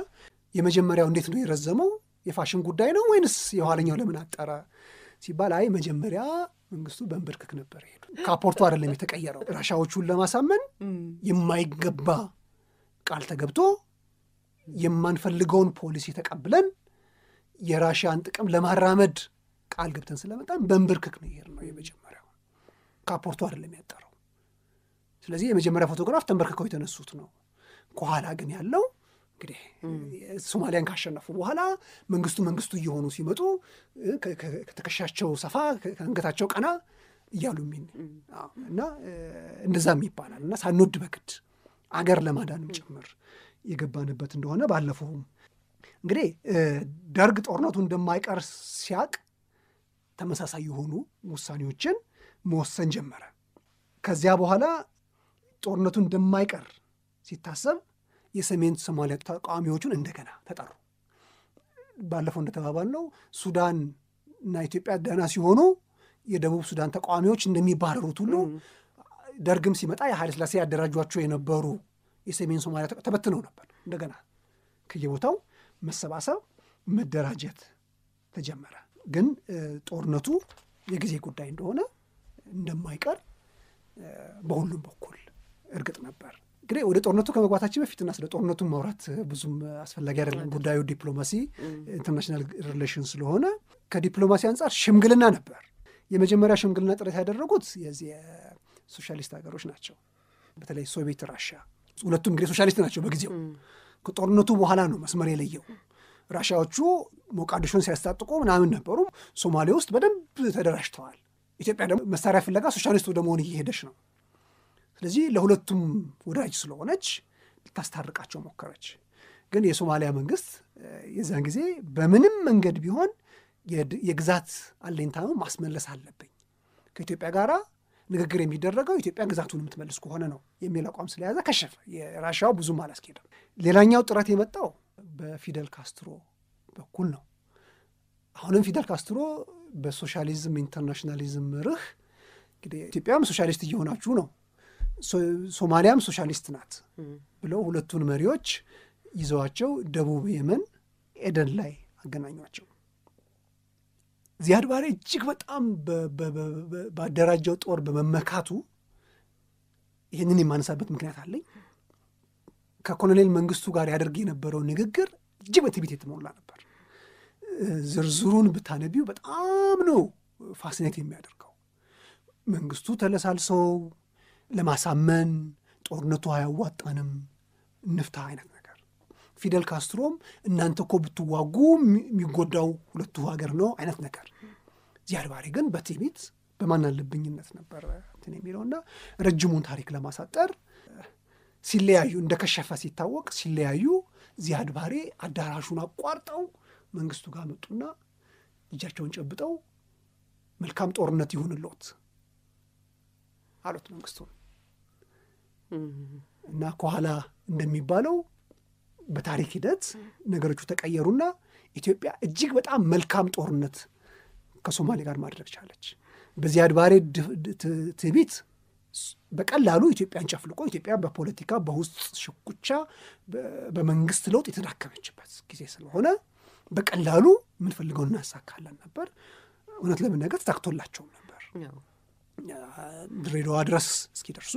የመጀመሪያው እንዴት ነው የረዘመው የፋሽን ጉዳይ ነው ወይንስ የኋለኛው ለምን አጠረ ሲባል አይ መጀመሪያ መንግስቱ በንብርክክ ነበር ሄዱ። ካፖርቱ አይደለም የተቀየረው። ራሻዎቹን ለማሳመን የማይገባ ቃል ተገብቶ የማንፈልገውን ፖሊሲ ተቀብለን የራሽያን ጥቅም ለማራመድ ቃል ገብተን ስለመጣን በንብርክክ ነው ነው የመጀመሪያው ካፖርቱ አይደለም ያጠረው። ስለዚህ የመጀመሪያ ፎቶግራፍ ተንበርክከው የተነሱት ነው። ከኋላ ግን ያለው እንግዲህ ሶማሊያን ካሸነፉ በኋላ መንግስቱ መንግስቱ እየሆኑ ሲመጡ ከትከሻቸው ሰፋ ከአንገታቸው ቀና እያሉ ሚን እና እንደዛም ይባላል እና ሳንወድ በግድ አገር ለማዳንም ጭምር የገባንበት እንደሆነ ባለፈውም እንግዲህ ደርግ ጦርነቱ እንደማይቀር ሲያቅ ተመሳሳይ የሆኑ ውሳኔዎችን መወሰን ጀመረ። ከዚያ በኋላ ጦርነቱ እንደማይቀር ሲታሰብ የሰሜን ሶማሊያ ተቃዋሚዎቹን እንደገና ተጠሩ። ባለፈው ነው ሱዳን እና ኢትዮጵያ ደህና ሲሆኑ የደቡብ ሱዳን ተቃዋሚዎች እንደሚባረሩት ሁሉ ደርግም ሲመጣ የኃይለ ሥላሴ ያደራጇቸው የነበሩ የሰሜን ሶማሊያ ተበትነው ነበር። እንደገና ከየቦታው መሰባሰብ፣ መደራጀት ተጀመረ። ግን ጦርነቱ የጊዜ ጉዳይ እንደሆነ እንደማይቀር በሁሉም በኩል እርግጥ ነበር። እንግዲህ ወደ ጦርነቱ ከመግባታችን በፊትና ስለ ጦርነቱ ማውራት ብዙም አስፈላጊ አይደለም። ጉዳዩ ዲፕሎማሲ ኢንተርናሽናል ሪሌሽን ስለሆነ ከዲፕሎማሲ አንጻር ሽምግልና ነበር። የመጀመሪያ ሽምግልና ጥረት ያደረጉት የዚህ የሶሻሊስት ሀገሮች ናቸው። በተለይ ሶቪየት፣ ራሻ ሁለቱም እንግዲህ ሶሻሊስት ናቸው በጊዜው። ከጦርነቱ በኋላ ነው መስመር የለየው። ራሻዎቹ ሞቃዲሾን ሲያስታጥቁ ምናምን ነበሩ። ሶማሌ ውስጥ በደንብ ተደራጅተዋል። ኢትዮጵያ ደግሞ መሳሪያ ፍለጋ ሶሻሊስት ወደ መሆን እየሄደች ነው። ስለዚህ ለሁለቱም ወዳጅ ስለሆነች ልታስታርቃቸው ሞከረች። ግን የሶማሊያ መንግስት የዚያን ጊዜ በምንም መንገድ ቢሆን የግዛት ነው ማስመለስ አለብኝ፣ ከኢትዮጵያ ጋር ንግግር የሚደረገው ኢትዮጵያ ግዛቱን የምትመልስ ከሆነ ነው የሚል አቋም ስለያዘ ከሸፈ። የራሻው ብዙም አላስኬደም። ሌላኛው ጥረት የመጣው በፊደል ካስትሮ በኩል ነው። አሁንም ፊደል ካስትሮ በሶሻሊዝም ኢንተርናሽናሊዝም መርህ እንግዲህ ኢትዮጵያም ሶሻሊስት እየሆናችሁ ነው ሶማሊያም ሶሻሊስት ናት ብለው ሁለቱን መሪዎች ይዘዋቸው ደቡብ የመን ኤደን ላይ አገናኟቸው። ዚያድ ባሬ እጅግ በጣም ባደራጀው ጦር በመመካቱ ይህንን የማነሳበት ምክንያት አለኝ። ከኮሎኔል መንግስቱ ጋር ያደርግ የነበረው ንግግር እጅግ በትዕቢት የተሞላ ነበር። ዝርዝሩን ብታነቢው በጣም ነው ፋሲኔት የሚያደርገው። መንግስቱ ተለሳልሰው ለማሳመን ጦርነቱ አያዋጣንም ንፍታ አይነት ነገር። ፊደል ካስትሮም እናንተ እኮ ብትዋጉ የሚጎዳው ሁለቱ ሀገር ነው አይነት ነገር። ዚያድ ባሬ ግን በትዕቢት በማናለብኝነት ነበር እንትን እና ረጅሙን ታሪክ ለማሳጠር ሲለያዩ እንደከሸፈ ሲታወቅ ሲለያዩ ዚያድ ባሬ አዳራሹን አቋርጠው መንግስቱ ጋር መጡና እጃቸውን ጨብጠው መልካም ጦርነት ይሁንሎት አሉት መንግስቱን እና ከኋላ እንደሚባለው በታሪክ ሂደት ነገሮቹ ተቀየሩና ኢትዮጵያ እጅግ በጣም መልካም ጦርነት ከሶማሌ ጋር ማድረግ ቻለች። በዚህ አድባሬ ትዕቢት በቀላሉ ኢትዮጵያን ጨፍልቆ ኢትዮጵያ በፖለቲካ በውስጥ ሽኩቻ በመንግስት ለውጥ የተዳከመችበት ጊዜ ስለሆነ በቀላሉ የምንፈልገው እናሳካለን ነበር። እውነት ለመናገር ተሳክቶላቸውም ነበር ድሬዳዋ ድረስ እስኪደርሱ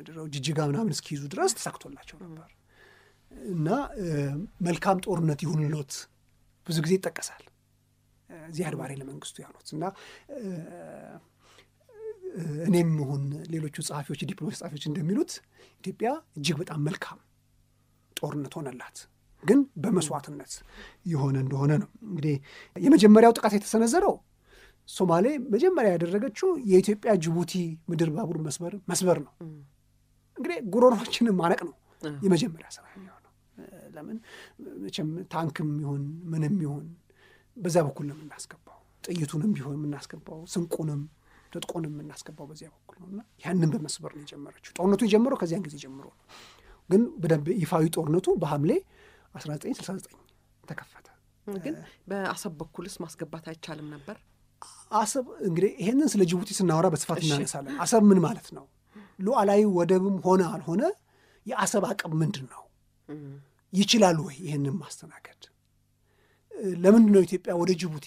ምንድነው ጅጅጋ ምናምን እስኪይዙ ድረስ ተሳክቶላቸው ነበር እና መልካም ጦርነት ይሁንሎት ብዙ ጊዜ ይጠቀሳል። እዚህ ባሬ ለመንግስቱ ያሉት እና እኔም ሆን ሌሎቹ ጸሐፊዎች፣ ዲፕሎማሲ ጸሐፊዎች እንደሚሉት ኢትዮጵያ እጅግ በጣም መልካም ጦርነት ሆነላት ግን በመስዋዕትነት የሆነ እንደሆነ ነው። እንግዲህ የመጀመሪያው ጥቃት የተሰነዘረው ሶማሌ መጀመሪያ ያደረገችው የኢትዮጵያ ጅቡቲ ምድር ባቡር መስበር መስበር ነው። እንግዲህ ጉሮሯችንን ማነቅ ነው የመጀመሪያ ስራ የሚሆነው። ለምን መቼም ታንክም ይሁን ምንም ይሁን በዚያ በኩል ነው የምናስገባው። ጥይቱንም ቢሆን የምናስገባው፣ ስንቁንም ትጥቁንም የምናስገባው በዚያ በኩል ነው እና ያንን በመስበር ነው የጀመረችው። ጦርነቱ የጀመረው ከዚያን ጊዜ ጀምሮ ነው። ግን በደንብ ይፋዊ ጦርነቱ በሐምሌ 1969 ተከፈተ። ግን በአሰብ በኩልስ ማስገባት አይቻልም ነበር? አሰብ እንግዲህ ይሄንን ስለ ጅቡቲ ስናወራ በስፋት እናነሳለን። አሰብ ምን ማለት ነው? ሉዓላዊ ወደብም ሆነ አልሆነ የአሰብ አቅም ምንድን ነው? ይችላል ወይ ይህንን ማስተናገድ? ለምንድን ነው ኢትዮጵያ ወደ ጅቡቲ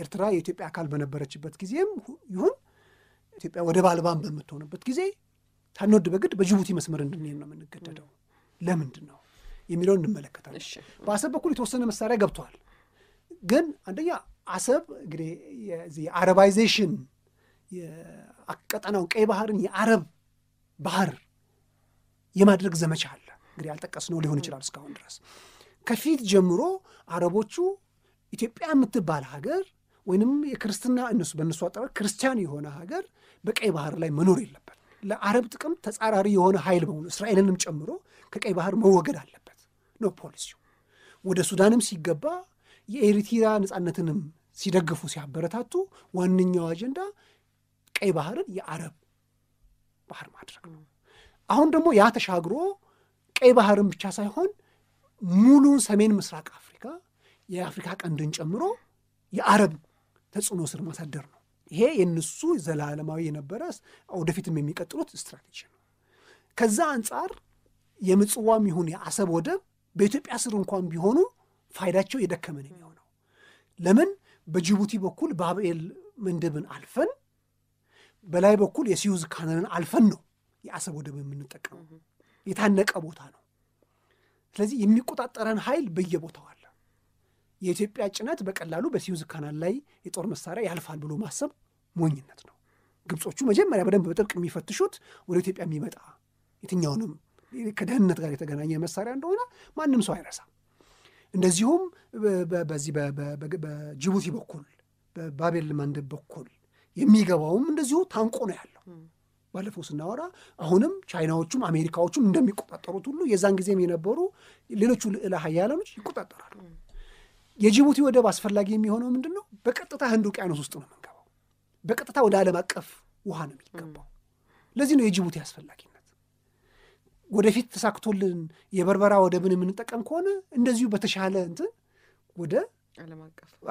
ኤርትራ የኢትዮጵያ አካል በነበረችበት ጊዜም ይሁን ኢትዮጵያ ወደብ አልባም በምትሆንበት ጊዜ ሳንወድ በግድ በጅቡቲ መስመር እንድንሄድ ነው የምንገደደው? ለምንድን ነው የሚለውን እንመለከታለን። በአሰብ በኩል የተወሰነ መሳሪያ ገብቷል። ግን አንደኛ አሰብ እንግዲህ የአረባይዜሽን የአቀጠናው ቀይ ባህርን የአረብ ባህር የማድረግ ዘመቻ አለ። እንግዲህ ያልጠቀስነው ሊሆን ይችላል። እስካሁን ድረስ ከፊት ጀምሮ አረቦቹ ኢትዮጵያ የምትባል ሀገር ወይንም የክርስትና እነሱ በእነሱ አጠራር ክርስቲያን የሆነ ሀገር በቀይ ባህር ላይ መኖር የለበት። ለአረብ ጥቅም ተጻራሪ የሆነ ኃይል በሆኑ እስራኤልንም ጨምሮ ከቀይ ባህር መወገድ አለበት ነው ፖሊሲው። ወደ ሱዳንም ሲገባ የኤሪትራ ነፃነትንም ሲደግፉ ሲያበረታቱ ዋነኛው አጀንዳ ቀይ ባህርን የአረብ ባህር ማድረግ ነው። አሁን ደግሞ ያ ተሻግሮ ቀይ ባህርን ብቻ ሳይሆን ሙሉን ሰሜን ምስራቅ አፍሪካ የአፍሪካ ቀንድን ጨምሮ የአረብ ተጽዕኖ ስር ማሳደር ነው። ይሄ የእነሱ ዘላለማዊ የነበረ ወደፊትም የሚቀጥሉት ስትራቴጂ ነው። ከዛ አንጻር የምጽዋም ይሁን የአሰብ ወደብ በኢትዮጵያ ስር እንኳን ቢሆኑ ፋይዳቸው የደከመን የሚሆነው። ለምን በጅቡቲ በኩል ባብኤል ምንድብን አልፈን በላይ በኩል የሲዩዝ ካናልን አልፈን ነው የአሰብ ወደብ የምንጠቀመው። የታነቀ ቦታ ነው። ስለዚህ የሚቆጣጠረን ኃይል በየቦታው አለ። የኢትዮጵያ ጭነት በቀላሉ በሲዩዝ ካናል ላይ የጦር መሳሪያ ያልፋል ብሎ ማሰብ ሞኝነት ነው። ግብጾቹ መጀመሪያ በደንብ በጥብቅ የሚፈትሹት ወደ ኢትዮጵያ የሚመጣ የትኛውንም ከደህንነት ጋር የተገናኘ መሳሪያ እንደሆነ ማንም ሰው አይረሳ። እንደዚሁም በዚህ በጅቡቲ በኩል በባቤል ማንደብ በኩል የሚገባውም እንደዚሁ ታንቆ ነው ያለው። ባለፈው ስናወራ አሁንም ቻይናዎቹም አሜሪካዎቹም እንደሚቆጣጠሩት ሁሉ የዛን ጊዜም የነበሩ ሌሎቹ ልዕለ ሀያላኖች ይቆጣጠራሉ። የጅቡቲ ወደብ አስፈላጊ የሚሆነው ምንድን ነው? በቀጥታ ህንድ ውቅያኖስ ውስጥ ነው የምንገባው። በቀጥታ ወደ ዓለም አቀፍ ውሃ ነው የሚገባው። ለዚህ ነው የጅቡቲ አስፈላጊነት። ወደፊት ተሳክቶልን የበርበራ ወደብን የምንጠቀም ከሆነ እንደዚሁ በተሻለ እንትን ወደ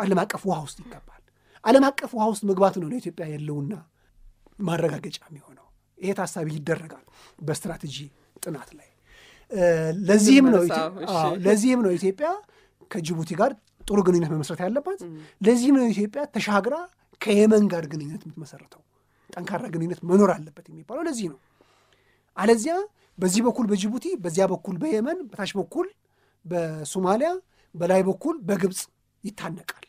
ዓለም አቀፍ ውሃ ውስጥ ይገባል። ዓለም አቀፍ ውሃ ውስጥ መግባት ነው ለኢትዮጵያ የለውና ማረጋገጫ የሚሆነው። ይሄ ታሳቢ ይደረጋል በስትራቴጂ ጥናት ላይ። ለዚህም ነው ለዚህም ነው ኢትዮጵያ ከጅቡቲ ጋር ጥሩ ግንኙነት መመስረት ያለባት። ለዚህም ነው ኢትዮጵያ ተሻግራ ከየመን ጋር ግንኙነት የምትመሰረተው ጠንካራ ግንኙነት መኖር አለበት የሚባለው ለዚህ ነው። አለዚያ በዚህ በኩል በጅቡቲ በዚያ በኩል በየመን በታች በኩል በሶማሊያ በላይ በኩል በግብፅ ይታነቃል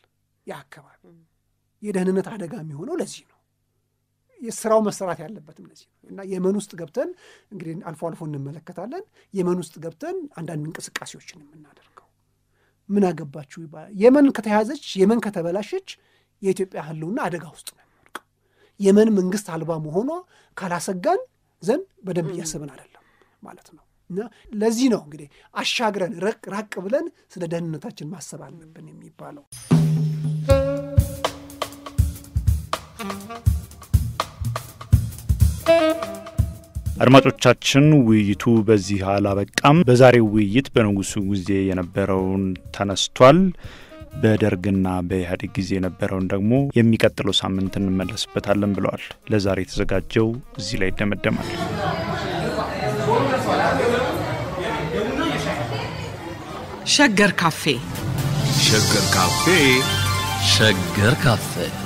ያ አካባቢ። የደህንነት አደጋ የሚሆነው ለዚህ ነው። የስራው መሰራት ያለበትም ለዚህ ነው እና የመን ውስጥ ገብተን እንግዲህ አልፎ አልፎ እንመለከታለን። የመን ውስጥ ገብተን አንዳንድ እንቅስቃሴዎችን የምናደርገው ምን አገባችሁ ይባላል። የመን ከተያዘች፣ የመን ከተበላሸች የኢትዮጵያ ህልውና አደጋ ውስጥ ነው የሚወድቀው። የመን መንግስት አልባ መሆኗ ካላሰጋን ዘንድ በደንብ እያሰብን አይደለም ማለት ነው። እና ለዚህ ነው እንግዲህ አሻግረን ራቅ ብለን ስለ ደህንነታችን ማሰብ አለብን የሚባለው። አድማጮቻችን ውይይቱ በዚህ አላበቃም። በዛሬው ውይይት በንጉሱ ጊዜ የነበረውን ተነስቷል። በደርግና በኢህአዴግ ጊዜ የነበረውን ደግሞ የሚቀጥለው ሳምንት እንመለስበታለን ብለዋል። ለዛሬ የተዘጋጀው እዚህ ላይ ይደመደማል። ሸገር ካፌ ሸገር ካፌ ሸገር ካፌ